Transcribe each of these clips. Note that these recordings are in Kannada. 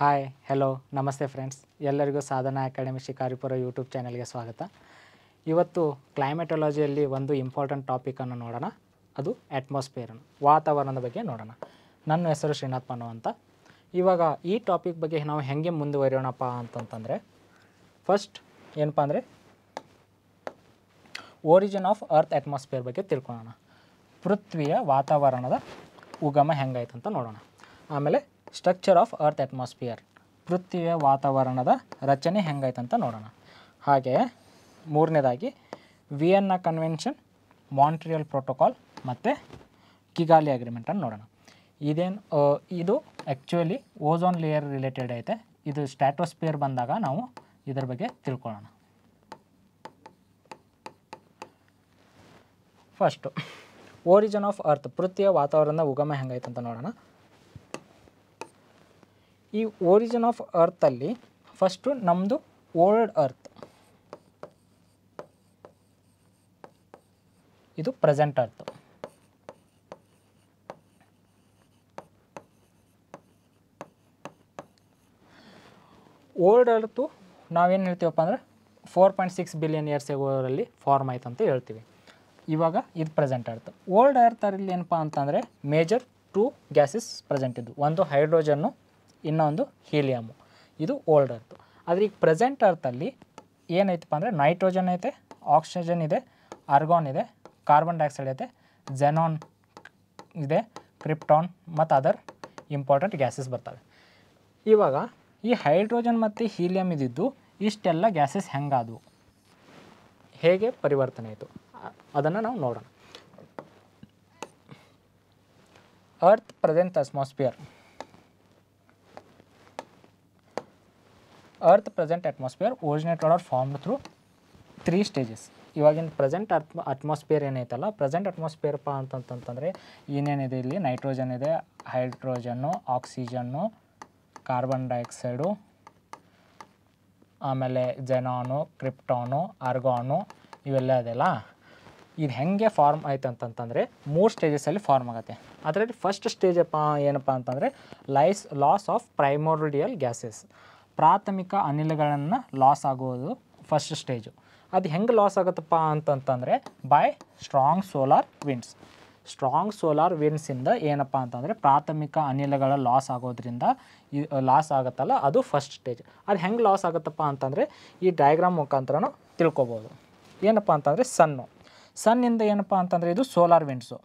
ಹಾಯ್ ಹೆಲೋ ನಮಸ್ತೆ ಫ್ರೆಂಡ್ಸ್ ಎಲ್ಲರಿಗೂ ಸಾಧನಾ ಅಕಾಡೆಮಿ ಶಿಕಾರಿಪುರ ಯೂಟ್ಯೂಬ್ ಚಾನಲ್ಗೆ ಸ್ವಾಗತ ಇವತ್ತು ಕ್ಲೈಮೆಟೊಲಜಿಯಲ್ಲಿ ಒಂದು ಇಂಪಾರ್ಟೆಂಟ್ ಟಾಪಿಕನ್ನು ನೋಡೋಣ ಅದು ಅಟ್ಮಾಸ್ಫಿಯರನ್ನು ವಾತಾವರಣದ ಬಗ್ಗೆ ನೋಡೋಣ ನನ್ನ ಹೆಸರು ಶ್ರೀನಾಥ್ ಪನು ಅಂತ ಇವಾಗ ಈ ಟಾಪಿಕ್ ಬಗ್ಗೆ ನಾವು ಹೆಂಗೆ ಮುಂದುವರಿಯೋಣಪ್ಪ ಅಂತಂತಂದರೆ ಫಸ್ಟ್ ಏನಪ್ಪ ಅಂದರೆ ಓರಿಜಿನ್ ಆಫ್ ಅರ್ತ್ ಅಟ್ಮಾಸ್ಫಿಯರ್ ಬಗ್ಗೆ ತಿಳ್ಕೊಳೋಣ ಪೃಥ್ವಿಯ ವಾತಾವರಣದ ಉಗಮ ಹೆಂಗಾಯ್ತು ಅಂತ ನೋಡೋಣ ಆಮೇಲೆ ಸ್ಟ್ರಕ್ಚರ್ ಆಫ್ ಅರ್ತ್ ಅಟ್ಮಾಸ್ಫಿಯರ್ ಪೃಥ್ವಿಯ ವಾತಾವರಣದ ರಚನೆ ಅಂತ ನೋಡೋಣ ಹಾಗೆ ಮೂರನೇದಾಗಿ ವಿಯನ್ನ ಕನ್ವೆನ್ಷನ್ ಮಾಂಟ್ರಿಯಲ್ ಪ್ರೋಟೋಕಾಲ್ ಮತ್ತು ಕಿಗಾಲಿ ಅಗ್ರಿಮೆಂಟನ್ನು ನೋಡೋಣ ಇದೇನು ಇದು ಆ್ಯಕ್ಚುಲಿ ಓಝೋನ್ ಲೇಯರ್ ರಿಲೇಟೆಡ್ ಐತೆ ಇದು ಸ್ಟ್ಯಾಟೋಸ್ಪಿಯರ್ ಬಂದಾಗ ನಾವು ಇದರ ಬಗ್ಗೆ ತಿಳ್ಕೊಳ್ಳೋಣ ಫಸ್ಟು ಓರಿಜನ್ ಆಫ್ ಅರ್ತ್ ಪೃಥ್ವಿಯ ವಾತಾವರಣದ ಉಗಮ ಹೆಂಗೈತೆ ಅಂತ ನೋಡೋಣ ಈ ಓರಿಜಿನ್ ಆಫ್ ಅರ್ತಲ್ಲಿ ಫಸ್ಟು ನಮ್ಮದು ಓಲ್ಡ್ ಅರ್ತ್ ಇದು ಪ್ರೆಸೆಂಟ್ ಅರ್ತ್ ಓಲ್ಡ್ ಅರ್ತು ನಾವೇನು ಹೇಳ್ತೀವಪ್ಪ ಅಂದರೆ four point six billion years ಇವರಲ್ಲಿ ಫಾರ್ಮ್ ಆಯ್ತು ಅಂತ ಹೇಳ್ತೀವಿ ಇವಾಗ ಇದು ಪ್ರೆಸೆಂಟ್ ಅರ್ತ್ ಓಲ್ಡ್ ಅಲ್ಲಿ ಏನಪ್ಪ ಅಂತಂದರೆ ಮೇಜರ್ ಟೂ ಗ್ಯಾಸಸ್ ಪ್ರೆಸೆಂಟ್ ಇದ್ದು ಒಂದು ಹೈಡ್ರೋಜನ್ನು ಇನ್ನೊಂದು ಹೀಲಿಯಮು ಇದು ಓಲ್ಡ್ ಅರ್ತು ಆದರೆ ಈಗ ಪ್ರೆಸೆಂಟ್ ಅರ್ತಲ್ಲಿ ಏನೈತಪ್ಪ ಅಂದರೆ ನೈಟ್ರೋಜನ್ ಐತೆ ಆಕ್ಸಿಜನ್ ಇದೆ ಆರ್ಗಾನ್ ಇದೆ ಕಾರ್ಬನ್ ಡೈಆಕ್ಸೈಡ್ ಐತೆ ಜೆನಾನ್ ಇದೆ ಕ್ರಿಪ್ಟಾನ್ ಮತ್ತು ಅದರ್ ಇಂಪಾರ್ಟೆಂಟ್ ಗ್ಯಾಸಸ್ ಬರ್ತವೆ ಇವಾಗ ಈ ಹೈಡ್ರೋಜನ್ ಮತ್ತು ಹೀಲಿಯಂ ಇದ್ದಿದ್ದು ಇಷ್ಟೆಲ್ಲ ಗ್ಯಾಸಸ್ ಹೆಂಗಾದವು ಹೇಗೆ ಪರಿವರ್ತನೆ ಆಯಿತು ಅದನ್ನು ನಾವು ನೋಡೋಣ earth present atmosphere earth present atmosphere originate or form through three stages ಇವಾಗಿನ ಪ್ರೆಸೆಂಟ್ ಅಟ್ಮ ಅಟ್ಮಾಸ್ಫಿಯರ್ ಏನೈತಲ್ಲ ಪ್ರೆಸೆಂಟ್ ಅಟ್ಮಾಸ್ಫಿಯರ್ಪಾ ಅಂತಂತಂತಂದರೆ ಏನೇನಿದೆ ಇಲ್ಲಿ ನೈಟ್ರೋಜನ್ ಇದೆ ಹೈಡ್ರೋಜನ್ನು ಆಕ್ಸಿಜನ್ನು ಕಾರ್ಬನ್ ಡೈಆಕ್ಸೈಡು ಆಮೇಲೆ ಜೆನಾನು ಕ್ರಿಪ್ಟಾನು ಆರ್ಗಾನು ಇವೆಲ್ಲ ಅದೆಲ್ಲ ಇದು ಹೆಂಗೆ ಫಾರ್ಮ್ ಆಯ್ತು ಅಂತಂತಂದರೆ ಮೂರು ಸ್ಟೇಜಸ್ಸಲ್ಲಿ ಫಾರ್ಮ್ ಆಗುತ್ತೆ ಅದರಲ್ಲಿ ಫಸ್ಟ್ ಸ್ಟೇಜಪ್ಪ ಏನಪ್ಪ ಅಂತಂದರೆ lies loss of primordial gases ಪ್ರಾಥಮಿಕ ಅನಿಲಗಳನ್ನು ಲಾಸ್ ಆಗೋದು ಫಸ್ಟ್ ಸ್ಟೇಜು ಅದು ಹೆಂಗೆ ಲಾಸ್ ಆಗುತ್ತಪ್ಪ ಅಂತಂತಂದರೆ by strong solar winds strong solar ವಿಂಡ್ಸಿಂದ ಏನಪ್ಪ ಅಂತಂದರೆ ಪ್ರಾಥಮಿಕ ಅನಿಲಗಳ ಲಾಸ್ ಆಗೋದ್ರಿಂದ ಲಾಸ್ ಆಗುತ್ತಲ್ಲ ಅದು ಫಸ್ಟ್ ಸ್ಟೇಜ್ ಅದು ಹೆಂಗೆ ಲಾಸ್ ಆಗುತ್ತಪ್ಪ ಅಂತಂದರೆ ಈ ಡಯಾಗ್ರಾಮ್ ಮುಖಾಂತರನೂ ತಿಳ್ಕೊಬೋದು ಏನಪ್ಪ ಅಂತಂದರೆ ಸನ್ನು ಸನ್ನಿಂದ ಏನಪ್ಪ ಅಂತಂದರೆ ಇದು ಸೋಲಾರ್ ವಿಂಡ್ಸು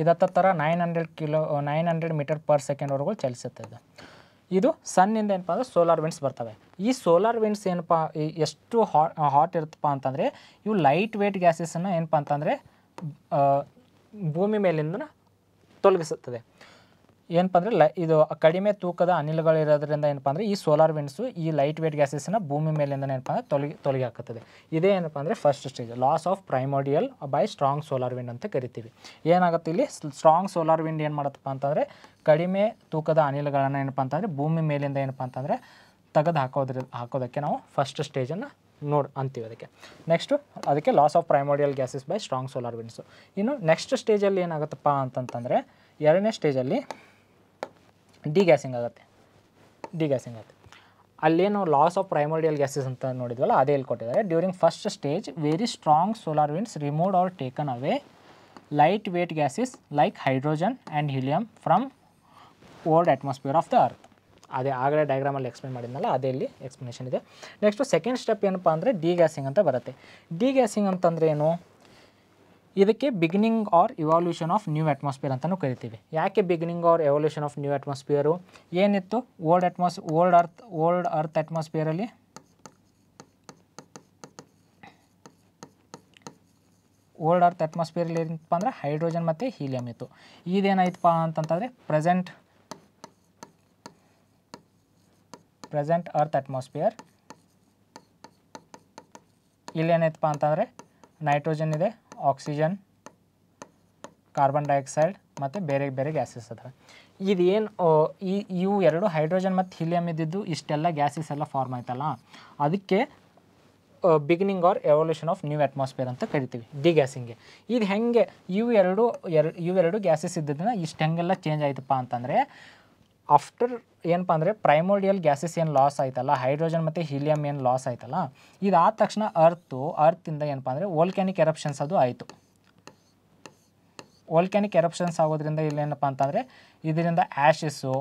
ಇದು ಥರ nine hundred kilo nine hundred meter per ಸೆಕೆಂಡ್ವರೆಗೂ ಚಲಿಸುತ್ತೆ ಇದು ಸನ್ನಿಂದ ಏನಪ್ಪ ಅಂದರೆ ಸೋಲಾರ್ ವಿಂಡ್ಸ್ ಬರ್ತವೆ ಈ ಸೋಲಾರ್ ವಿಂಡ್ಸ್ ಏನಪ್ಪ ಎಷ್ಟು ಹಾಟ್ ಹಾಟ್ ಇರುತ್ತಪ್ಪ ಅಂತಂದರೆ ಇವು ಲೈಟ್ ವೇಟ್ ಗ್ಯಾಸಸನ್ನು ಏನಪ್ಪ ಅಂತಂದರೆ ಭೂಮಿ ಮೇಲಿಂದ ತೊಲಗಿಸುತ್ತದೆ ಏನಪ್ಪ ಅಂದರೆ ಲೈ ಇದು ಕಡಿಮೆ ತೂಕದ ಅನಿಲಗಳಿರೋದ್ರಿಂದ ಏನಪ್ಪ ಅಂದರೆ ಈ ಸೋಲಾರ್ ವಿಂಡ್ಸು ಈ ಲೈಟ್ ವೇಟ್ ಗ್ಯಾಸಸ್ನ ಭೂಮಿ ಮೇಲಿಂದ ಏನಪ್ಪ ಅಂದರೆ ತೊಲಗಿ ತೊಲಗಿ ಹಾಕುತ್ತದೆ ಇದೇ ಏನಪ್ಪ ಅಂದರೆ first stage loss of primordial by strong solar wind ಅಂತ ಕರಿತೀವಿ ಏನಾಗುತ್ತೆ ಇಲ್ಲಿ ಸ್ಟ್ರಾಂಗ್ ಸೋಲಾರ್ ವಿಂಡ್ ಏನು ಮಾಡುತ್ತಪ್ಪ ಅಂತಂದರೆ ಕಡಿಮೆ ತೂಕದ ಅನಿಲಗಳನ್ನು ಏನಪ್ಪ ಅಂತಂದರೆ ಭೂಮಿ ಮೇಲಿಂದ ಏನಪ್ಪ ಅಂತಂದರೆ ತೆಗೆದು ಹಾಕೋದ್ರ ಹಾಕೋದಕ್ಕೆ ನಾವು ಫಸ್ಟ್ ಸ್ಟೇಜನ್ನು ನೋಡ್ ಅಂತೀವಿ ಅದಕ್ಕೆ ನೆಕ್ಸ್ಟು ಅದಕ್ಕೆ loss of primordial gases by strong solar winds ಇನ್ನು ನೆಕ್ಸ್ಟ್ ಸ್ಟೇಜಲ್ಲಿ ಏನಾಗುತ್ತಪ್ಪ ಅಂತಂತಂದರೆ ಎರಡನೇ ಸ್ಟೇಜಲ್ಲಿ ಡಿಗ್ಯಾಸಿಂಗ್ ಆಗುತ್ತೆ ಡಿಗ್ಯಾಸಿಂಗ್ ಆಗುತ್ತೆ ಅಲ್ಲೇನು ಲಾಸ್ ಆಫ್ ಪ್ರೈಮೋರಿಯಲ್ ಗ್ಯಾಸಸ್ ಅಂತ ನೋಡಿದ್ವಲ್ಲ ಅದೇ ಇಲ್ಲಿ ಕೊಟ್ಟಿದ್ದಾರೆ during first stage very strong solar winds remove or taken away light weight gases like hydrogen and helium from old atmosphere of the earth ಅದೇ ಆಗಲೇ ಡೈಗ್ರಾಮಲ್ಲಿ ಎಕ್ಸ್ಪ್ಲೇನ್ ಮಾಡಿದ್ನಲ್ಲ ಅದೇ ಇಲ್ಲಿ ಎಕ್ಸ್ಪ್ಲನೇಷನ್ ಇದೆ ನೆಕ್ಸ್ಟು ಸೆಕೆಂಡ್ ಸ್ಟೆಪ್ ಏನಪ್ಪ ಅಂದರೆ ಡಿ ಗ್ಯಾಸಿಂಗ್ ಅಂತ ಬರುತ್ತೆ ಡಿ ಗ್ಯಾಸಿಂಗ್ ಅಂತಂದರೆ ಏನು ಇದಕ್ಕೆ beginning or evolution of new atmosphere ಅಂತಲೂ ಕರಿತೀವಿ ಯಾಕೆ beginning or evolution of new atmosphere ಏನಿತ್ತು old atmos old earth old earth ಅಟ್ಮಾಸ್ಫಿಯರಲ್ಲಿ ಓಲ್ಡ್ ಅರ್ತ್ ಅಟ್ಮಾಸ್ಫಿಯರಲ್ಲಿ ಏನಪ್ಪ ಅಂದರೆ ಹೈಡ್ರೋಜನ್ ಮತ್ತು ಹೀಲಿಯಂ ಇತ್ತು ಇದೇನಾಯ್ತಪ್ಪ ಅಂತಂತಂದರೆ ಪ್ರೆಸೆಂಟ್ ಪ್ರೆಸೆಂಟ್ ಅರ್ತ್ ಅಟ್ಮಾಸ್ಫಿಯರ್ ಇಲ್ಲೇನಾಯ್ತಪ್ಪ ಅಂತಂದರೆ ನೈಟ್ರೋಜನ್ ಇದೆ ಆಕ್ಸಿಜನ್ ಕಾರ್ಬನ್ ಡೈಆಕ್ಸೈಡ್ ಮತ್ತು ಬೇರೆ ಬೇರೆ ಗ್ಯಾಸಸ್ ಅದಾವೆ ಇದೇನು ಈ ಇವು ಎರಡು ಹೈಡ್ರೋಜನ್ ಮತ್ತು ಹೀಲಿಯಂ ಇದ್ದಿದ್ದು ಇಷ್ಟೆಲ್ಲ ಗ್ಯಾಸಸ್ ಎಲ್ಲ ಫಾರ್ಮ್ ಆಯ್ತಲ್ಲ ಅದಕ್ಕೆ beginning or evolution of new atmosphere ಅಂತ ಕರಿತೀವಿ ಡಿ ಗ್ಯಾಸಿಂಗೆ ಇದು ಹೆಂಗೆ ಇವು ಎರಡು ಎರಡು ಇವೆರಡು ಗ್ಯಾಸಸ್ ಇದ್ದಿದ್ದನ್ನ ಇಷ್ಟು ಹೆಂಗೆಲ್ಲ ಚೇಂಜ್ ಆಯ್ತಪ್ಪ ಅಂತಂದರೆ ಆಫ್ಟರ್ ಏನಪ್ಪ ಅಂದರೆ ಪ್ರೈಮೋಡಿಯಲ್ ಗ್ಯಾಸಸ್ ಏನು ಲಾಸ್ ಆಯ್ತಲ್ಲ ಹೈಡ್ರೋಜನ್ ಮತ್ತು ಹೀಲಿಯಂ ಏನು ಲಾಸ್ ಆಯ್ತಲ್ಲ ಇದಾದ ತಕ್ಷಣ ಅರ್ತು ಅರ್ತಿಂದ ಏನಪ್ಪ ಅಂದರೆ ವೋಲ್ಕ್ಯಾನಿಕ್ ಎರಪ್ಷನ್ಸ್ ಅದು ಆಯಿತು ವೋಲ್ಕ್ಯಾನಿಕ್ ಎರಪ್ಷನ್ಸ್ ಆಗೋದ್ರಿಂದ ಇಲ್ಲೇನಪ್ಪ ಅಂತಂದರೆ ಇದರಿಂದ ಆ್ಯಶಸ್ಸು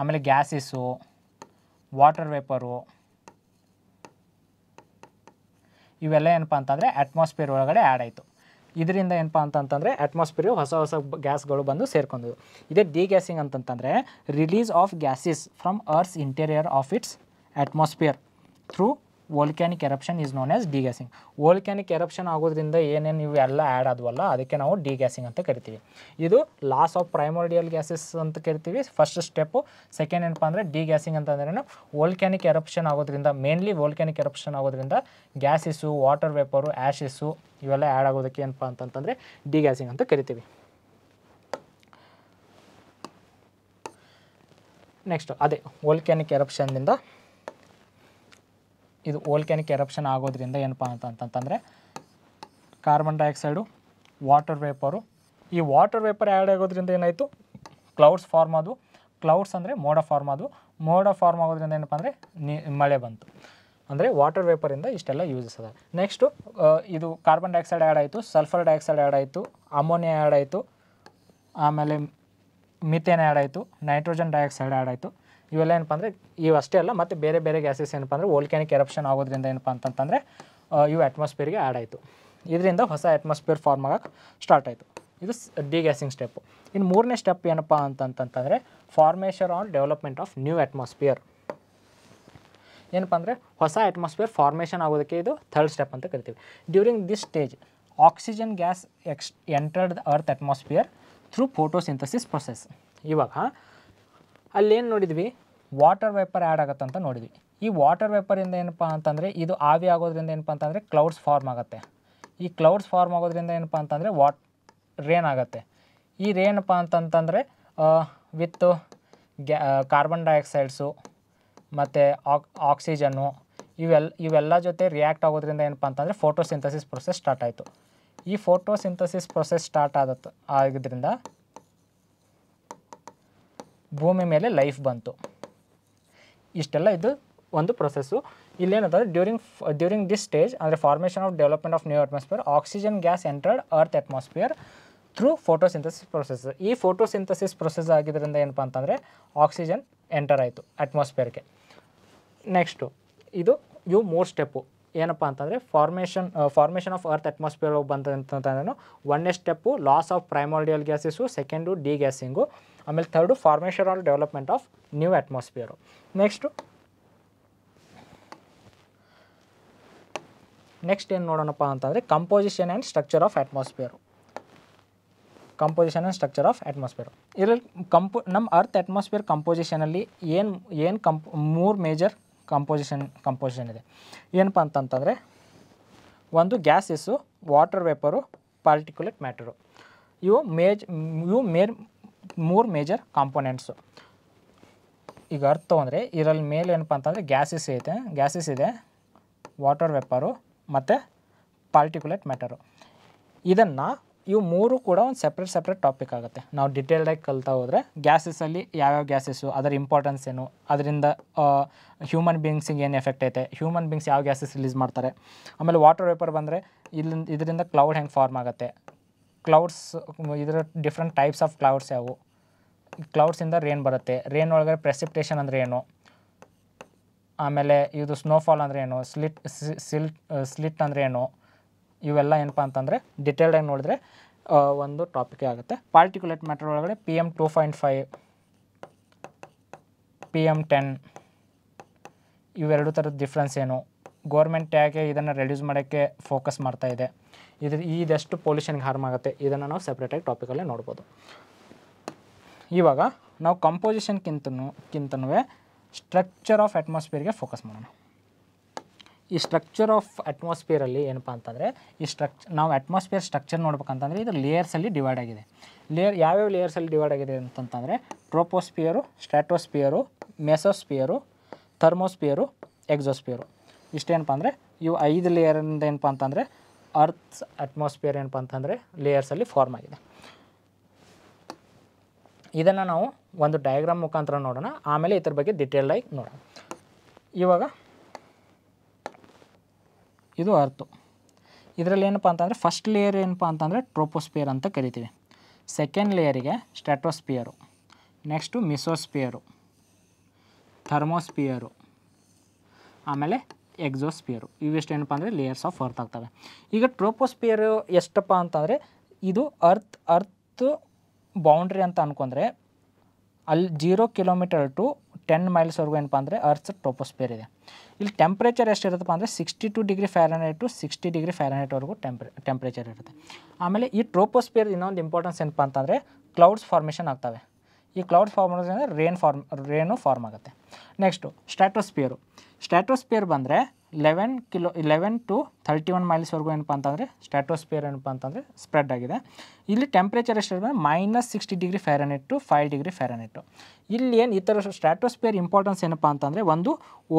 ಆಮೇಲೆ ಗ್ಯಾಸಸ್ಸು ವಾಟರ್ ವೇಪರು ಇವೆಲ್ಲ ಏನಪ್ಪ ಅಂತಂದರೆ ಅಟ್ಮಾಸ್ಫಿಯರ್ ಒಳಗಡೆ ಆ್ಯಡ್ ಆಯಿತು ಇದರಿಂದ ಏನಪ್ಪ ಅಂತಂತಂದರೆ ಅಟ್ಮಾಸ್ಫಿಯರ್ ಹೊಸ ಹೊಸ ಗ್ಯಾಸ್ಗಳು ಬಂದು ಸೇರ್ಕೊಂಡು ಇದೇ ಡಿ ಗ್ಯಾಸಿಂಗ್ ಅಂತಂತಂದರೆ release of gases from earth's interior of its atmosphere through volcanic eruption is known as gassing volcanic eruption ಆಗೋದ್ರಿಂದ ಏನೇನು ಇವೆಲ್ಲ ಆ್ಯಡ್ ಆದವಲ್ಲ ಅದಕ್ಕೆ ನಾವು ಡಿ ಗ್ಯಾಸಿಂಗ್ ಅಂತ ಕರಿತೀವಿ ಇದು ಲಾಸ್ ಆಫ್ ಪ್ರೈಮೋರಿಯಲ್ ಗ್ಯಾಸಸ್ ಅಂತ ಕರಿತೀವಿ ಫಸ್ಟ್ ಸ್ಟೆಪ್ಪು ಸೆಕೆಂಡ್ ಏನಪ್ಪ ಅಂದರೆ ಡಿ ಡಿಗ್ಯಾಸಿಂಗ್ ಅಂತಂದ್ರೆ ವೋಲ್ಕ್ಯಾನಿಕ್ ಎರಪ್ಷನ್ ಆಗೋದ್ರಿಂದ ಮೇನ್ಲಿ ವೋಲ್ಕ್ಯಾನಿಕ್ ಎರಪ್ಷನ್ ಆಗೋದ್ರಿಂದ ಗ್ಯಾಸಸ್ಸು ವಾಟರ್ ವೇಪರು ಆ್ಯಶಸ್ಸು ಇವೆಲ್ಲ ಆ್ಯಡ್ ಆಗೋದಕ್ಕೆ ಏನಪ್ಪ ಅಂತಂತಂದರೆ ಡಿ ಗ್ಯಾಸಿಂಗ್ ಅಂತ ಕರಿತೀವಿ ನೆಕ್ಸ್ಟು ಅದೇ ವೋಲ್ಕ್ಯಾನಿಕ್ ಎರಪ್ಷನ್ನಿಂದ ಇದು ಓಲ್ಕ್ಯಾನಿಕ್ ಎರಪ್ಷನ್ ಆಗೋದ್ರಿಂದ ಏನಪ್ಪ ಅಂತಂತಂದರೆ ಕಾರ್ಬನ್ ಡೈಆಕ್ಸೈಡು ವಾಟರ್ ವೇಪರು ಈ ವಾಟರ್ ವೇಪರ್ ಆ್ಯಡ್ ಆಗೋದ್ರಿಂದ ಏನಾಯಿತು ಕ್ಲೌಡ್ಸ್ ಫಾರ್ಮ್ ಅದು ಕ್ಲೌಡ್ಸ್ ಅಂದರೆ ಮೋಡ ಫಾರ್ಮ್ ಅದು ಮೋಡ ಫಾರ್ಮ್ ಆಗೋದ್ರಿಂದ ಏನಪ್ಪ ಅಂದರೆ ನೀ ಮಳೆ ಬಂತು ಅಂದರೆ ವಾಟರ್ ವೇಪರಿಂದ ಇಷ್ಟೆಲ್ಲ ಯೂಸಸ್ ಅದ ನೆಕ್ಸ್ಟು ಇದು ಕಾರ್ಬನ್ ಡೈಆಕ್ಸೈಡ್ ಆ್ಯಡ್ ಆಯಿತು ಸಲ್ಫರ್ ಡೈಆಕ್ಸೈಡ್ ಆ್ಯಡ್ ಆಯಿತು ಅಮೋನಿಯಾ ಆ್ಯಡ್ ಆಯಿತು ಆಮೇಲೆ ಮಿಥೇನ್ ಆ್ಯಡ್ ಆಯಿತು ನೈಟ್ರೋಜನ್ ಡೈಆಕ್ಸೈಡ್ ಆ್ಯಡ್ ಆಯಿತು ಇವೆಲ್ಲ ಏನಪ್ಪ ಅಂದರೆ ಇವಷ್ಟೇ ಅಲ್ಲ ಮತ್ತು ಬೇರೆ ಬೇರೆ ಗ್ಯಾಸಸ್ ಏನಪ್ಪ ಅಂದರೆ ವೋಲ್ಕ್ಯಾನಿಕ್ ಎರಪ್ಷನ್ ಆಗೋದ್ರಿಂದ ಏನಪ್ಪ ಅಂತಂತಂದರೆ ಇವು ಅಟ್ಮಾಸ್ಫಿಯರ್ಗೆ ಆ್ಯಡ್ ಆಯಿತು ಇದರಿಂದ ಹೊಸ ಅಟ್ಮಾಸ್ಫಿಯರ್ ಫಾರ್ಮ್ ಆಗೋಕೆ ಸ್ಟಾರ್ಟ್ ಆಯಿತು ಇದು ಡಿ ಗ್ಯಾಸಿಂಗ್ ಸ್ಟೆಪ್ಪು ಇನ್ನು ಮೂರನೇ ಸ್ಟೆಪ್ ಏನಪ್ಪ ಅಂತಂತಂತಂದರೆ formation and development of new atmosphere ಏನಪ್ಪ ಅಂದರೆ ಹೊಸ ಅಟ್ಮಾಸ್ಫಿಯರ್ ಫಾರ್ಮೇಷನ್ ಆಗೋದಕ್ಕೆ ಇದು ಥರ್ಡ್ ಸ್ಟೆಪ್ ಅಂತ ಕರಿತೀವಿ during this stage oxygen gas ಎಕ್ಸ್ entered earth atmosphere through photosynthesis process ಇವಾಗ ಅಲ್ಲೇನು ನೋಡಿದ್ವಿ ವಾಟರ್ ವೇಪರ್ ಆ್ಯಡ್ ಆಗುತ್ತೆ ಅಂತ ನೋಡಿದ್ವಿ ಈ ವಾಟರ್ ವೇಪರಿಂದ ಏನಪ್ಪ ಅಂತಂದರೆ ಇದು ಆವಿ ಆಗೋದ್ರಿಂದ ಏನಪ್ಪ ಅಂತಂದರೆ ಕ್ಲೌಡ್ಸ್ ಫಾರ್ಮ್ ಆಗುತ್ತೆ ಈ ಕ್ಲೌಡ್ಸ್ ಫಾರ್ಮ್ ಆಗೋದ್ರಿಂದ ಏನಪ್ಪ ಅಂತಂದರೆ ವಾಟ್ ರೇನ್ ಆಗುತ್ತೆ ಈ ರೇನಪ್ಪ ಅಂತಂತಂದರೆ ವಿತ್ ಗ್ಯಾ ಕಾರ್ಬನ್ ಡೈಆಕ್ಸೈಡ್ಸು ಮತ್ತು ಆಕ್ ಆಕ್ಸಿಜನ್ನು ಇವೆಲ್ಲ ಇವೆಲ್ಲ ಜೊತೆ ರಿಯಾಕ್ಟ್ ಆಗೋದ್ರಿಂದ ಏನಪ್ಪ ಅಂತಂದರೆ ಫೋಟೋಸಿಂಥಸಿಸ್ ಪ್ರೊಸೆಸ್ ಸ್ಟಾರ್ಟ್ ಆಯಿತು ಈ ಫೋಟೋಸಿಂಥಸಿಸ್ ಪ್ರೊಸೆಸ್ ಸ್ಟಾರ್ಟ್ ಆದ ಆಗಿದ್ದರಿಂದ ಭೂಮಿ ಮೇಲೆ ಲೈಫ್ ಬಂತು ಇಷ್ಟೆಲ್ಲ ಇದು ಒಂದು ಪ್ರೊಸೆಸ್ಸು ಇಲ್ಲೇನಂತಂದ್ರೆ ಡ್ಯೂರಿಂಗ್ ಡ್ಯೂರಿಂಗ್ ದಿಸ್ ಸ್ಟೇಜ್ ಅಂದರೆ formation of development of new atmosphere oxygen gas entered earth atmosphere through photosynthesis process ಈ ಫೋಟೋಸಿಂಥಸಿಸ್ ಪ್ರೊಸೆಸ್ ಆಗಿದ್ದರಿಂದ ಏನಪ್ಪ ಅಂತಂದರೆ ಆಕ್ಸಿಜನ್ ಎಂಟರ್ ಆಯಿತು ಅಟ್ಮಾಸ್ಫಿಯರ್ಗೆ ನೆಕ್ಸ್ಟು ಇದು ಇವು ಮೂರು ಸ್ಟೆಪ್ಪು ಏನಪ್ಪ ಅಂತಂದರೆ formation formation of earth atmosphere ಬಂತಂತಂದ್ರೂ ಒಂದನೇ step loss of primordial gases second degassing ಆಮೇಲೆ third formation or development of new atmosphere next next ಏನು ನೋಡೋಣಪ್ಪ ಅಂತಂದರೆ composition and structure of atmosphere composition and structure of atmosphere ಇದರಲ್ಲಿ ಕಂಪೋ ನಮ್ಮ ಅರ್ತ್ ಅಟ್ಮಾಸ್ಫಿಯರ್ ಕಂಪೋಸಿಷನಲ್ಲಿ ಏನು ಏನು ಕಂಪ್ ಮೂರು ಮೇಜರ್ ಕಂಪೋಸಿಷನ್ ಕಂಪೋಸಿಷನ್ ಇದೆ ಏನಪ್ಪ ಅಂತಂತಂದರೆ ಒಂದು gases water vapour particulate matter ಇವು ಮೇಜ್ ಇವು ಮೇರ್ ಮೂರು ಮೇಜರ್ ಕಾಂಪೊನೆಂಟ್ಸು ಈಗ ಅರ್ಥ ಅಂದರೆ ಇದರಲ್ಲಿ ಮೇಲೆ ಏನಪ್ಪ ಅಂತಂದರೆ ಗ್ಯಾಸಸ್ ಐತೆ ಗ್ಯಾಸಸ್ ಇದೆ ವಾಟರ್ ವೆಪ್ಪರು ಮತ್ತು ಪಾರ್ಟಿಕ್ಯುಲೇಟ್ ಮ್ಯಾಟರು ಇದನ್ನು ಇವು ಮೂರು ಕೂಡ ಒಂದು ಸಪ್ರೇಟ್ ಸಪ್ರೇಟ್ ಟಾಪಿಕ್ ಆಗುತ್ತೆ ನಾವು ಡಿಟೇಲ್ಡಾಗಿ ಕಲ್ತಾ ಹೋದರೆ ಗ್ಯಾಸಸ್ಸಲ್ಲಿ ಯಾವ್ಯಾವ ಗ್ಯಾಸಸ್ಸು ಅದರ ಇಂಪಾರ್ಟೆನ್ಸ್ ಏನು ಅದರಿಂದ ಹ್ಯೂಮನ್ ಬೀಯಿಂಗ್ಸಿಗೆ ಏನು ಎಫೆಕ್ಟ್ ಐತೆ ಹ್ಯೂಮನ್ ಬೀಯಿಂಗ್ಸ್ ಯಾವ ಗ್ಯಾಸಸ್ ರಿಲೀಸ್ ಮಾಡ್ತಾರೆ ಆಮೇಲೆ ವಾಟರ್ ವೇಪರ್ ಬಂದರೆ ಇಲ್ಲಿಂದ ಇದರಿಂದ ಕ್ಲೌಡ್ ಹೆಂಗೆ ಫಾರ್ಮ್ ಆಗುತ್ತೆ ಕ್ಲೌಡ್ಸ್ ಇದರ ಡಿಫ್ರೆಂಟ್ ಟೈಪ್ಸ್ ಆಫ್ ಕ್ಲೌಡ್ಸ್ ಯಾವುವು ಕ್ಲೌಡ್ಸಿಂದ ರೇನ್ ಬರುತ್ತೆ ರೇನ್ ಒಳಗಡೆ ಪ್ರೆಸಿಪ್ಟೇಷನ್ ಅಂದರೆ ಏನು ಆಮೇಲೆ ಇದು ಸ್ನೋಫಾಲ್ ಅಂದರೆ ಏನು ಸ್ಲಿಟ್ ಸಿಲ್ಟ್ ಸ್ಲಿಟ್ ಅಂದರೆ ಏನು ಇವೆಲ್ಲ ಏನಪ್ಪ ಅಂತಂದರೆ ಡಿಟೇಲ್ಡಾಗಿ ನೋಡಿದ್ರೆ ಒಂದು ಟಾಪಿಕೇ ಆಗುತ್ತೆ ಪಾರ್ಟಿಕ್ಯುಲೇಟ್ ಮ್ಯಾಟರ್ ಒಳಗಡೆ P M two point five P M ten ಇವೆರಡು ಥರದ ಡಿಫ್ರೆನ್ಸ್ ಏನು ಗೋರ್ಮೆಂಟ್ ಯಾಕೆ ಇದನ್ನು ರೆಡ್ಯೂಸ್ ಮಾಡೋಕ್ಕೆ ಫೋಕಸ್ ಮಾಡ್ತಾ ಇದೆ ಇದು ಇದೆಷ್ಟು ಪೊಲ್ಯೂಷನ್ಗೆ ಹಾರ್ಮ್ ಆಗುತ್ತೆ ಇದನ್ನು ನಾವು ಸಪ್ರೇಟಾಗಿ ಟಾಪಿಕಲ್ಲೇ ನೋಡ್ಬೋದು ಇವಾಗ ನಾವು ಕಂಪೋಸಿಷನ್ಗಿಂತನೂ ಕಿಂತನೂ ಸ್ಟ್ರಕ್ಚರ್ ಆಫ್ ಅಟ್ಮಾಸ್ಫಿಯರ್ಗೆ ಫೋಕಸ್ ಮಾಡೋಣ ಈ ಸ್ಟ್ರಕ್ಚರ್ ಆಫ್ ಅಟ್ಮಾಸ್ಫಿಯರಲ್ಲಿ ಏನಪ್ಪ ಅಂತಂದರೆ ಈ ಸ್ಟ್ರಕ್ಚರ್ ನಾವು ಅಟ್ಮಾಸ್ಫಿಯರ್ ಸ್ಟ್ರಕ್ಚರ್ ನೋಡ್ಬೇಕಂತಂದರೆ ಇದು ಲೇಯರ್ಸಲ್ಲಿ ಡಿವೈಡ್ ಆಗಿದೆ ಲೇಯರ್ ಯಾವ್ಯಾವ ಲೇಯರ್ಸಲ್ಲಿ ಡಿವೈಡ್ ಆಗಿದೆ ಅಂತಂತಂದರೆ ಟ್ರೋಪೋಸ್ಪಿಯರು ಸ್ಟ್ರಾಟೋಸ್ಪಿಯರು ಮೆಸೋಸ್ಪಿಯರು ಥರ್ಮೋಸ್ಪಿಯರು ಎಕ್ಸೋಸ್ಪಿಯರು ಇಷ್ಟೇನಪ್ಪ ಅಂದರೆ ಇವು ಐದು ಲೇಯರಿಂದ ಏನಪ್ಪ ಅಂತಂದರೆ ಅರ್ಥ್ ಅಟ್ಮಾಸ್ಫಿಯರ್ ಏನಪ್ಪ ಅಂತಂದರೆ ಲೇಯರ್ಸಲ್ಲಿ ಫಾರ್ಮ್ ಆಗಿದೆ ಇದನ್ನು ನಾವು ಒಂದು ಡಯಾಗ್ರಾಮ್ ಮುಖಾಂತರ ನೋಡೋಣ ಆಮೇಲೆ ಇದ್ರ ಬಗ್ಗೆ ಡಿಟೇಲ್ಡಾಗಿ ನೋಡೋಣ ಇವಾಗ ಇದು ಅರ್ತು ಇದರಲ್ಲಿ ಏನಪ್ಪ ಅಂತಂದರೆ ಫಸ್ಟ್ ಲೇಯರ್ ಏನಪ್ಪ ಅಂತಂದರೆ ಟ್ರೋಪೋಸ್ಪಿಯರ್ ಅಂತ ಕರಿತೀವಿ ಸೆಕೆಂಡ್ ಲೇಯರಿಗೆ ಸ್ಟ್ಯಾಟೋಸ್ಪಿಯರು ನೆಕ್ಸ್ಟು ಮಿಸೋಸ್ಪಿಯರು ಥರ್ಮೋಸ್ಪಿಯರು ಆಮೇಲೆ ಎಕ್ಸೋಸ್ಪಿಯರು ಇವೆಷ್ಟು ಏನಪ್ಪ ಅಂದರೆ ಲೇಯರ್ಸ್ ಆಫ್ ಅರ್ತ್ ಆಗ್ತವೆ ಈಗ ಟ್ರೋಪೋಸ್ಪಿಯರು ಎಷ್ಟಪ್ಪ ಅಂತಂದರೆ ಇದು ಅರ್ತ್ ಅರ್ತ್ ಬೌಂಡ್ರಿ ಅಂತ ಅಂದ್ಕೊಂಡ್ರೆ ಅಲ್ಲಿ ಜೀರೋ ಕಿಲೋಮೀಟರ್ ಟು ಟೆನ್ ಮೈಲ್ಸ್ವರೆಗೂ ಏನಪ್ಪ ಅಂದರೆ ಅರ್ತ್ ಟೋಪೋಸ್ಪೇರ್ ಇದೆ ಇಲ್ಲಿ ಟೆಂಪ್ರೇಚರ್ ಎಷ್ಟಿರುತ್ತಪ್ಪ ಅಂದರೆ sixty two degree Fahrenheit to sixty degree ಫ್ಯಾರನೈಟ್ವರೆಗೂ ಟೆಂಪ್ರೆ ಟೆಂಪ್ರೇಚರ್ ಇರುತ್ತೆ ಆಮೇಲೆ ಈ ಟ್ರೋಪೋಸ್ಪಿಯರ್ ಇನ್ನೊಂದು ಇಂಪಾರ್ಟೆನ್ಸ್ ಏನಪ್ಪ ಅಂತಂದರೆ ಕ್ಲೌಡ್ಸ್ ಫಾರ್ಮೇಷನ್ ಆಗ್ತವೆ ಈ ಕ್ಲೌಡ್ ಫಾರ್ಮೇಷನ್ ಅಂದರೆ ರೇನ್ ಫಾರ್ಮ್ ರೇನು ಫಾರ್ಮ್ ಆಗುತ್ತೆ ನೆಕ್ಸ್ಟು ಸ್ಟ್ಯಾಟೋಸ್ಪಿಯರು ಸ್ಟ್ಯಾಟೋಸ್ಪಿಯರ್ ಬಂದರೆ eleven kilo eleven to thirty one ಮೈಲ್ಸ್ವರೆಗೂ ಏನಪ್ಪ ಅಂತಂದರೆ ಸ್ಟ್ಯಾಟೋಸ್ಪಿಯರ್ ಏನಪ್ಪ ಅಂತಂದರೆ ಸ್ಪ್ರೆಡ್ ಆಗಿದೆ ಇಲ್ಲಿ ಟೆಂಪ್ರೇಚರ್ ಎಷ್ಟಿದೆ minus sixty degree Fahrenheit to five degree Fahrenheit ಇಲ್ಲಿ ಏನು ಈ ಥರ ಸ್ಟ್ಯಾಟೋಸ್ಪಿಯರ್ ಇಂಪಾರ್ಟೆನ್ಸ್ ಏನಪ್ಪ ಅಂತಂದರೆ ಒಂದು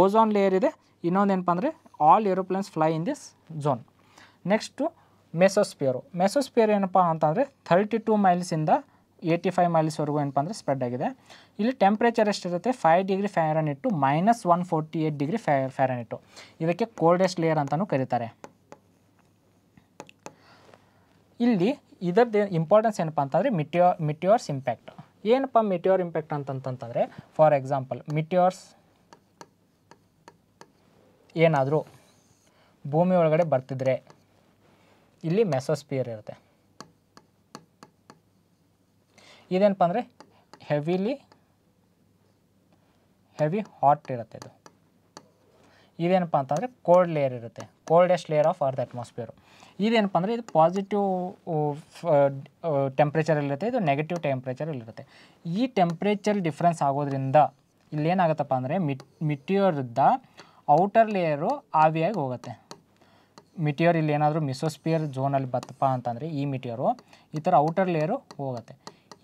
ಓಝೋನ್ ಲೇಯರ್ ಇದೆ ಇನ್ನೊಂದು ಏನಪ್ಪ ಅಂದರೆ all aeroplanes fly in this zone next mesosphere mesosphere ಏನಪ್ಪ ಅಂತಂದರೆ ಥರ್ಟಿ ಟು ಮೈಲ್ಸಿಂದ ಏಯ್ಟಿ ಫೈವ್ ಮೈಲ್ಸ್ವರೆಗೂ ಏನಪ್ಪ ಅಂದರೆ ಸ್ಪ್ರೆಡ್ ಆಗಿದೆ ಇಲ್ಲಿ ಟೆಂಪ್ರೇಚರ್ ಎಷ್ಟಿರುತ್ತೆ ಫೈವ್ ಡಿಗ್ರಿ ಇಟ್ಟು minus one forty eight degree ಫ್ಯಾ ಇಟ್ಟು ಇದಕ್ಕೆ ಕೋಲ್ಡೆಸ್ಟ್ ಲೇಯರ್ ಅಂತಲೂ ಕರೀತಾರೆ ಇಲ್ಲಿ ಇದರದ್ದು ಇಂಪಾರ್ಟೆನ್ಸ್ ಏನಪ್ಪ ಅಂತಂದರೆ ಮಿಟಿಯೋ ಮಿಟಿಯೋರ್ಸ್ ಇಂಪ್ಯಾಕ್ಟ್ ಏನಪ್ಪ ಮಿಟಿಯೋರ್ ಇಂಪ್ಯಾಕ್ಟ್ ಅಂತಂತಂತಂದರೆ ಫಾರ್ ಎಕ್ಸಾಂಪಲ್ ಮಿಟಿಯೋರ್ಸ್ ಏನಾದರೂ ಭೂಮಿ ಒಳಗಡೆ ಬರ್ತಿದ್ರೆ ಇಲ್ಲಿ ಮೆಸೋಸ್ಪಿಯರ್ ಇರುತ್ತೆ ಇದೇನಪ್ಪ ಅಂದರೆ ಹೆವಿಲಿ ಹೆವಿ ಹಾಟ್ ಇರುತ್ತೆ ಇದು ಇದೇನಪ್ಪ ಅಂತಂದರೆ ಕೋಲ್ಡ್ ಲೇಯರ್ ಇರುತ್ತೆ coldest layer of the atmosphere ಇದೇನಪ್ಪ ಅಂದರೆ ಇದು ಪಾಸಿಟಿವ್ ಟೆಂಪ್ರೇಚರಲ್ಲಿರುತ್ತೆ ಇದು ನೆಗೆಟಿವ್ ಟೆಂಪ್ರೇಚರಲ್ಲಿರುತ್ತೆ ಈ ಟೆಂಪ್ರೇಚರ್ ಡಿಫ್ರೆನ್ಸ್ ಆಗೋದ್ರಿಂದ ಇಲ್ಲೇನಾಗುತ್ತಪ್ಪ ಅಂದರೆ ಮಿಟ್ ಮಿಟಿಯೋರ್ದ ಔಟರ್ ಲೇಯರು ಆವಿಯಾಗಿ ಹೋಗುತ್ತೆ ಮಿಟಿಯೋರ್ ಇಲ್ಲೇನಾದರೂ ಮಿಸೋಸ್ಪಿಯರ್ ಝೋನಲ್ಲಿ ಬತ್ತಪ್ಪ ಅಂತಂದರೆ ಈ ಮಿಟಿಯೋರು ಈ ಥರ ಔಟರ್ ಲೇಯರು ಹೋಗುತ್ತೆ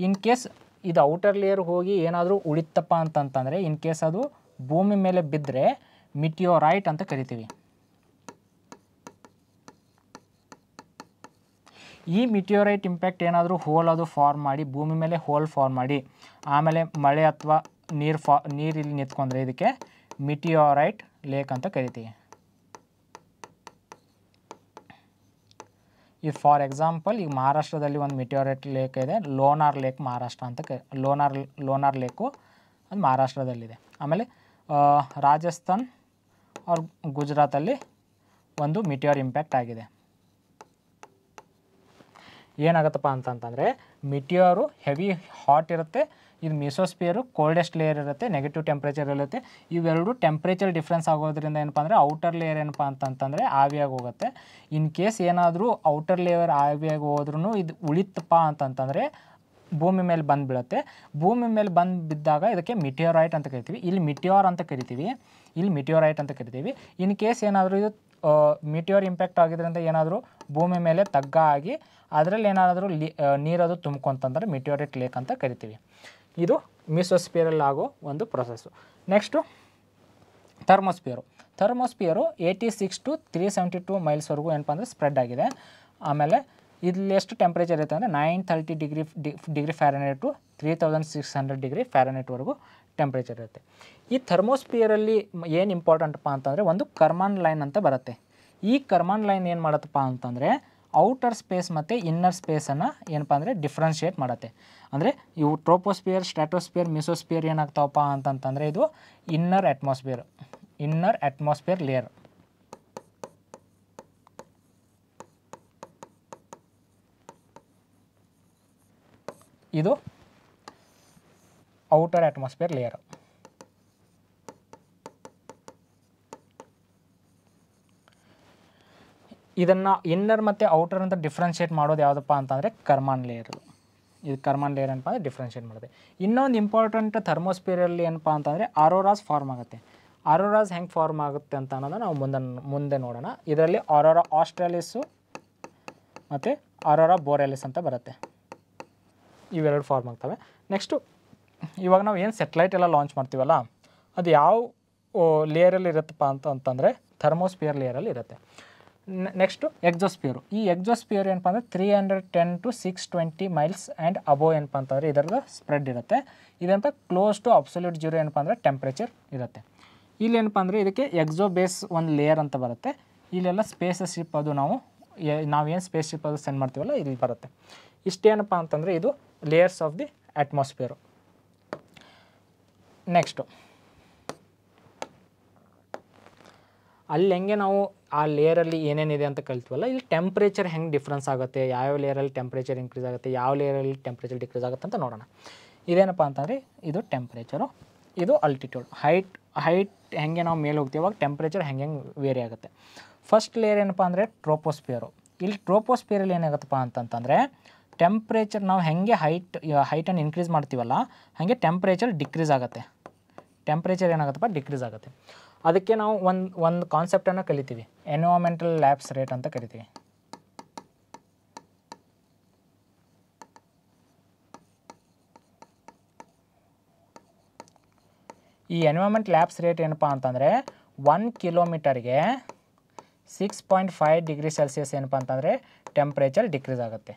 ಇನ್ ಕೇಸ್ ಇದು ಔಟರ್ ಲೇಯರ್ ಹೋಗಿ ಏನಾದರೂ ಉಳಿತಪ್ಪ ಅಂತಂತಂದರೆ ಇನ್ ಕೇಸ್ ಅದು ಭೂಮಿ ಮೇಲೆ ಬಿದ್ದರೆ ಮಿಟಿಯೋರೈಟ್ ಅಂತ ಕರಿತೀವಿ ಈ ಮಿಟಿಯೋರೈಟ್ ಇಂಪ್ಯಾಕ್ಟ್ ಏನಾದರೂ ಹೋಲ್ ಅದು ಫಾರ್ಮ್ ಮಾಡಿ ಭೂಮಿ ಮೇಲೆ ಹೋಲ್ ಫಾರ್ಮ್ ಮಾಡಿ ಆಮೇಲೆ ಮಳೆ ಅಥವಾ ನೀರು ಫಾ ನೀರು ಇಲ್ಲಿ ನಿಂತ್ಕೊಂಡ್ರೆ ಇದಕ್ಕೆ ಮಿಟಿಯೋರೈಟ್ ಲೇಕ್ ಅಂತ ಕರಿತೀವಿ ಈ ಫಾರ್ ಎಕ್ಸಾಂಪಲ್ ಈಗ ಮಹಾರಾಷ್ಟ್ರದಲ್ಲಿ ಒಂದು ಮಿಟೋರೇಟ್ ಲೇಕ್ ಇದೆ ಲೋನಾರ್ ಲೇಕ್ ಮಹಾರಾಷ್ಟ್ರ ಅಂತ ಕ ಲೋನಾರ್ ಲೋನಾರ್ ಲೇಕು ಅದು ಮಹಾರಾಷ್ಟ್ರದಲ್ಲಿದೆ ಆಮೇಲೆ ರಾಜಸ್ಥಾನ್ ಅವ್ರ ಗುಜರಾತಲ್ಲಿ ಒಂದು ಮಿಟಿಯೋರ್ ಇಂಪ್ಯಾಕ್ಟ್ ಆಗಿದೆ ಏನಾಗತ್ತಪ್ಪ ಅಂತಂತಂದರೆ ಮಿಟಿಯೋರು ಹೆವಿ ಹಾಟ್ ಇರುತ್ತೆ ಇದು ಮಿಸೋಸ್ಪಿಯರು ಕೋಲ್ಡೆಸ್ಟ್ ಲೇಯರ್ ಇರುತ್ತೆ ನೆಗೆಟಿವ್ ಟೆಂಪ್ರೇಚರ್ ಇರುತ್ತೆ ಇವೆರಡು ಟೆಂಪ್ರೇಚರ್ ಡಿಫ್ರೆನ್ಸ್ ಆಗೋದ್ರಿಂದ ಏನಪ್ಪ ಅಂದರೆ ಔಟರ್ ಲೇಯರ್ ಏನಪ್ಪ ಅಂತಂತಂದರೆ ಆವಿಯಾಗಿ ಹೋಗುತ್ತೆ ಇನ್ ಕೇಸ್ ಏನಾದರೂ ಔಟರ್ ಲೇಯರ್ ಆವಿಯಾಗಿ ಹೋದ್ರೂ ಇದು ಉಳಿತಪ್ಪ ಅಂತಂತಂದರೆ ಭೂಮಿ ಮೇಲೆ ಬಂದುಬಿಡುತ್ತೆ ಭೂಮಿ ಮೇಲೆ ಬಂದು ಬಿದ್ದಾಗ ಇದಕ್ಕೆ ಮಿಟಿಯೋರೈಟ್ ಅಂತ ಕರಿತೀವಿ ಇಲ್ಲಿ ಮಿಟಿಯೋರ್ ಅಂತ ಕರಿತೀವಿ ಇಲ್ಲಿ ಮಿಟಿಯೋರೈಟ್ ಅಂತ ಕರಿತೀವಿ ಇನ್ ಕೇಸ್ ಏನಾದರೂ ಇದು ಮಿಟಿಯೋರ್ ಇಂಪ್ಯಾಕ್ಟ್ ಆಗಿದ್ರಿಂದ ಏನಾದರೂ ಭೂಮಿ ಮೇಲೆ ತಗ್ಗ ಆಗಿ ಅದರಲ್ಲಿ ಏನಾದರೂ ಲಿ ನೀರದು ತುಂಬ್ಕೊಂತಂದ್ರೆ ಮಿಟಿಯೋರಿಟ್ ಲೇಕ್ ಅಂತ ಕರಿತೀವಿ ಇದು ಮಿಸೋಸ್ಪಿಯರಲ್ಲಿ ಆಗೋ ಒಂದು process next thermosphere thermosphere eighty six to three seventy two ಮೈಲ್ಸ್ವರೆಗೂ ಏನಪ್ಪ ಅಂದರೆ ಸ್ಪ್ರೆಡ್ ಆಗಿದೆ ಆಮೇಲೆ ಇಲ್ಲಿ ಎಷ್ಟು ಟೆಂಪ್ರೇಚರ್ ಇರುತ್ತೆ ಅಂದರೆ nine thirty degree degree Fahrenheit to three thousand six hundred degree ಫ್ಯಾರನೇಟ್ವರೆಗೂ ಟೆಂಪ್ರೇಚರ್ ಇರುತ್ತೆ ಈ ಥರ್ಮೋಸ್ಪಿಯರಲ್ಲಿ ಏನು ಇಂಪಾರ್ಟೆಂಟಪ್ಪ ಅಂತಂದರೆ ಒಂದು ಕರ್ಮಾನ್ ಲೈನ್ ಅಂತ ಬರುತ್ತೆ ಈ ಕರ್ಮಾನ್ ಲೈನ್ ಏನು ಮಾಡುತ್ತಪ್ಪ ಅಂತಂದರೆ ಔಟರ್ ಸ್ಪೇಸ್ ಮತ್ತು ಇನ್ನರ್ ಸ್ಪೇಸನ್ನು ಏನಪ್ಪ ಅಂದರೆ ಡಿಫ್ರೆನ್ಷಿಯೇಟ್ ಮಾಡುತ್ತೆ ಅಂದರೆ ಇವು ಟ್ರೋಪೋಸ್ಪಿಯರ್ ಸ್ಟ್ರಾಟೋಸ್ಪಿಯರ್ ಮಿಸೋಸ್ಪಿಯರ್ ಏನಾಗ್ತಾವಪ್ಪ ಅಂತಂತಂದರೆ ಇದು inner atmosphere inner atmosphere layer ಇದು ಔಟರ್ ಅಟ್ಮಾಸ್ಫಿಯರ್ ಲೇಯರ್ ಇದನ್ನು ಇನ್ನರ್ ಮತ್ತು ಔಟರ್ ಅಂತ ಡಿಫ್ರೆನ್ಷಿಯೇಟ್ ಮಾಡೋದು ಯಾವುದಪ್ಪ ಅಂತಂದರೆ ಕರ್ಮಾನ್ ಲೇಯರ್ ಇದು ಕರ್ಮಾನ್ ಲೇಯರ್ ಏನಪ್ಪ ಅಂದರೆ ಡಿಫ್ರೆನ್ಷಿಯೇಟ್ ಮಾಡೋದು ಇನ್ನೊಂದು ಇಂಪಾರ್ಟೆಂಟ್ ಥರ್ಮೋಸ್ಪಿಯರಲ್ಲಿ ಏನಪ್ಪ ಅಂತಂದರೆ ಆರೋರಾಸ್ ಫಾರ್ಮ್ ಆಗುತ್ತೆ ಆರೋರಾಸ್ ಹೆಂಗೆ ಫಾರ್ಮ್ ಆಗುತ್ತೆ ಅಂತ ಅನ್ನೋದನ್ನ ನಾವು ಮುಂದೆ ಮುಂದೆ ನೋಡೋಣ ಇದರಲ್ಲಿ ಆರೋರಾ ಆಸ್ಟ್ರೇಲಿಸು ಮತ್ತು ಆರೋರ ಬೋರೆಲಿಸ್ ಅಂತ ಬರುತ್ತೆ ಇವೆರಡು ಫಾರ್ಮ್ ಆಗ್ತವೆ ನೆಕ್ಸ್ಟು ಇವಾಗ ನಾವು ಏನು ಸೆಟ್ಲೈಟ್ ಎಲ್ಲ ಲಾಂಚ್ ಮಾಡ್ತೀವಲ್ಲ ಅದು ಯಾವ ಲೇಯರಲ್ಲಿ ಇರುತ್ತಪ್ಪ ಅಂತ ಅಂತಂದರೆ ಥರ್ಮೋಸ್ಪಿಯರ್ ಲೇಯರಲ್ಲಿ ಇರುತ್ತೆ ನೆಕ್ಸ್ಟ್ ಎಕ್ಸೋಸ್ಪಿಯರು ಈ ಎಕ್ಸೋಸ್ಪಿಯರ್ ಏನಪ್ಪ ಅಂದರೆ three hundred ten to six twenty miles and above ಏನಪ್ಪ ಅಂತಂದರೆ ಇದರದ್ದು ಸ್ಪ್ರೆಡ್ ಇರುತ್ತೆ ಇದಂತ ಕ್ಲೋಸ್ ಟು ಅಬ್ಸೊಲ್ಯೂಟ್ ಜೀರೋ ಏನಪ್ಪ ಅಂದರೆ ಟೆಂಪ್ರೇಚರ್ ಇರುತ್ತೆ ಇಲ್ಲೇನಪ್ಪ ಅಂದರೆ ಇದಕ್ಕೆ ಎಕ್ಸೋ ಬೇಸ್ ಒಂದು ಲೇಯರ್ ಅಂತ ಬರುತ್ತೆ ಇಲ್ಲೆಲ್ಲ ಸ್ಪೇಸಸ್ ಶಿಪ್ ಅದು ನಾವು ನಾವೇನು ಸ್ಪೇಸ್ ಶಿಪ್ ಅದು ಸೆಂಡ್ ಮಾಡ್ತೀವಲ್ಲ ಇಲ್ಲಿ ಬರುತ್ತೆ ಇಷ್ಟೇನಪ್ಪ ಅಂತಂದರೆ ಇದು layers of the atmosphere next ಅಲ್ಲಿ ಹೆಂಗೆ ನಾವು ಆ ಲೇಯರಲ್ಲಿ ಏನೇನಿದೆ ಅಂತ ಕಲ್ತೀವಲ್ಲ ಇಲ್ಲಿ ಟೆಂಪ್ರೇಚರ್ ಹೆಂಗೆ ಡಿಫ್ರೆನ್ಸ್ ಆಗುತ್ತೆ ಯಾವ ಲೇಯರಲ್ಲಿ ಟೆಂಪ್ರೇಚರ್ ಇನ್ಕ್ರೀಸ್ ಆಗುತ್ತೆ ಯಾವ ಲೇಯರಲ್ಲಿ ಟೆಂಪ್ರೇಚರ್ ಡಿಕ್ರೀಸ್ ಆಗುತ್ತೆ ಅಂತ ನೋಡೋಣ ಇದೇನಪ್ಪ ಅಂತಂದರೆ ಇದು ಟೆಂಪ್ರೇಚರು ಇದು ಅಲ್ಟಿಟ್ಯೂಡ್ ಹೈಟ್ ಹೈಟ್ ಹೆಂಗೆ ನಾವು ಮೇಲೆ ಹೋಗ್ತೀವಾಗ ಟೆಂಪ್ರೇಚರ್ ಹೆಂಗೆ ಹೆಂಗೆ ವೇರಿ ಆಗುತ್ತೆ ಫಸ್ಟ್ ಲೇಯರ್ ಏನಪ್ಪ ಅಂದರೆ ಟ್ರೋಪೋಸ್ಪಿಯರು ಇಲ್ಲಿ ಟ್ರೋಪೋಸ್ಪಿಯರಲ್ಲಿ ಏನಾಗುತ್ತಪ್ಪ ಅಂತಂತಂದರೆ ಟೆಂಪ್ರೇಚರ್ ನಾವು ಹೆಂಗೆ ಹೈಟ್ ಹೈಟನ್ನು ಇನ್ಕ್ರೀಸ್ ಮಾಡ್ತೀವಲ್ಲ ಹಾಗೆ ಟೆಂಪ್ರೇಚರ್ ಡಿಕ್ರೀಸ್ ಆಗುತ್ತೆ ಟೆಂಪ್ರೇಚರ್ ಏನಾಗುತ್ತಪ್ಪ ಡಿಕ್ರೀಸ್ ಆಗುತ್ತೆ ಅದಕ್ಕೆ ನಾವು ಒಂದು ಒಂದು ಕಾನ್ಸೆಪ್ಟನ್ನು ಕಲಿತೀವಿ ಎನ್ವಾರ್ಮೆಂಟಲ್ ಲ್ಯಾಬ್ಸ್ ರೇಟ್ ಅಂತ ಕರಿತೀವಿ ಈ ಎನ್ವೈರ್ಮೆಂಟ್ ಲ್ಯಾಬ್ಸ್ ರೇಟ್ ಏನಪ್ಪ ಅಂತಂದರೆ ಒನ್ ಕಿಲೋಮೀಟರ್ಗೆ six point five degree Celsius ಏನಪ್ಪ ಅಂತಂದರೆ ಟೆಂಪ್ರೇಚರ್ ಡಿಕ್ರೀಸ್ ಆಗುತ್ತೆ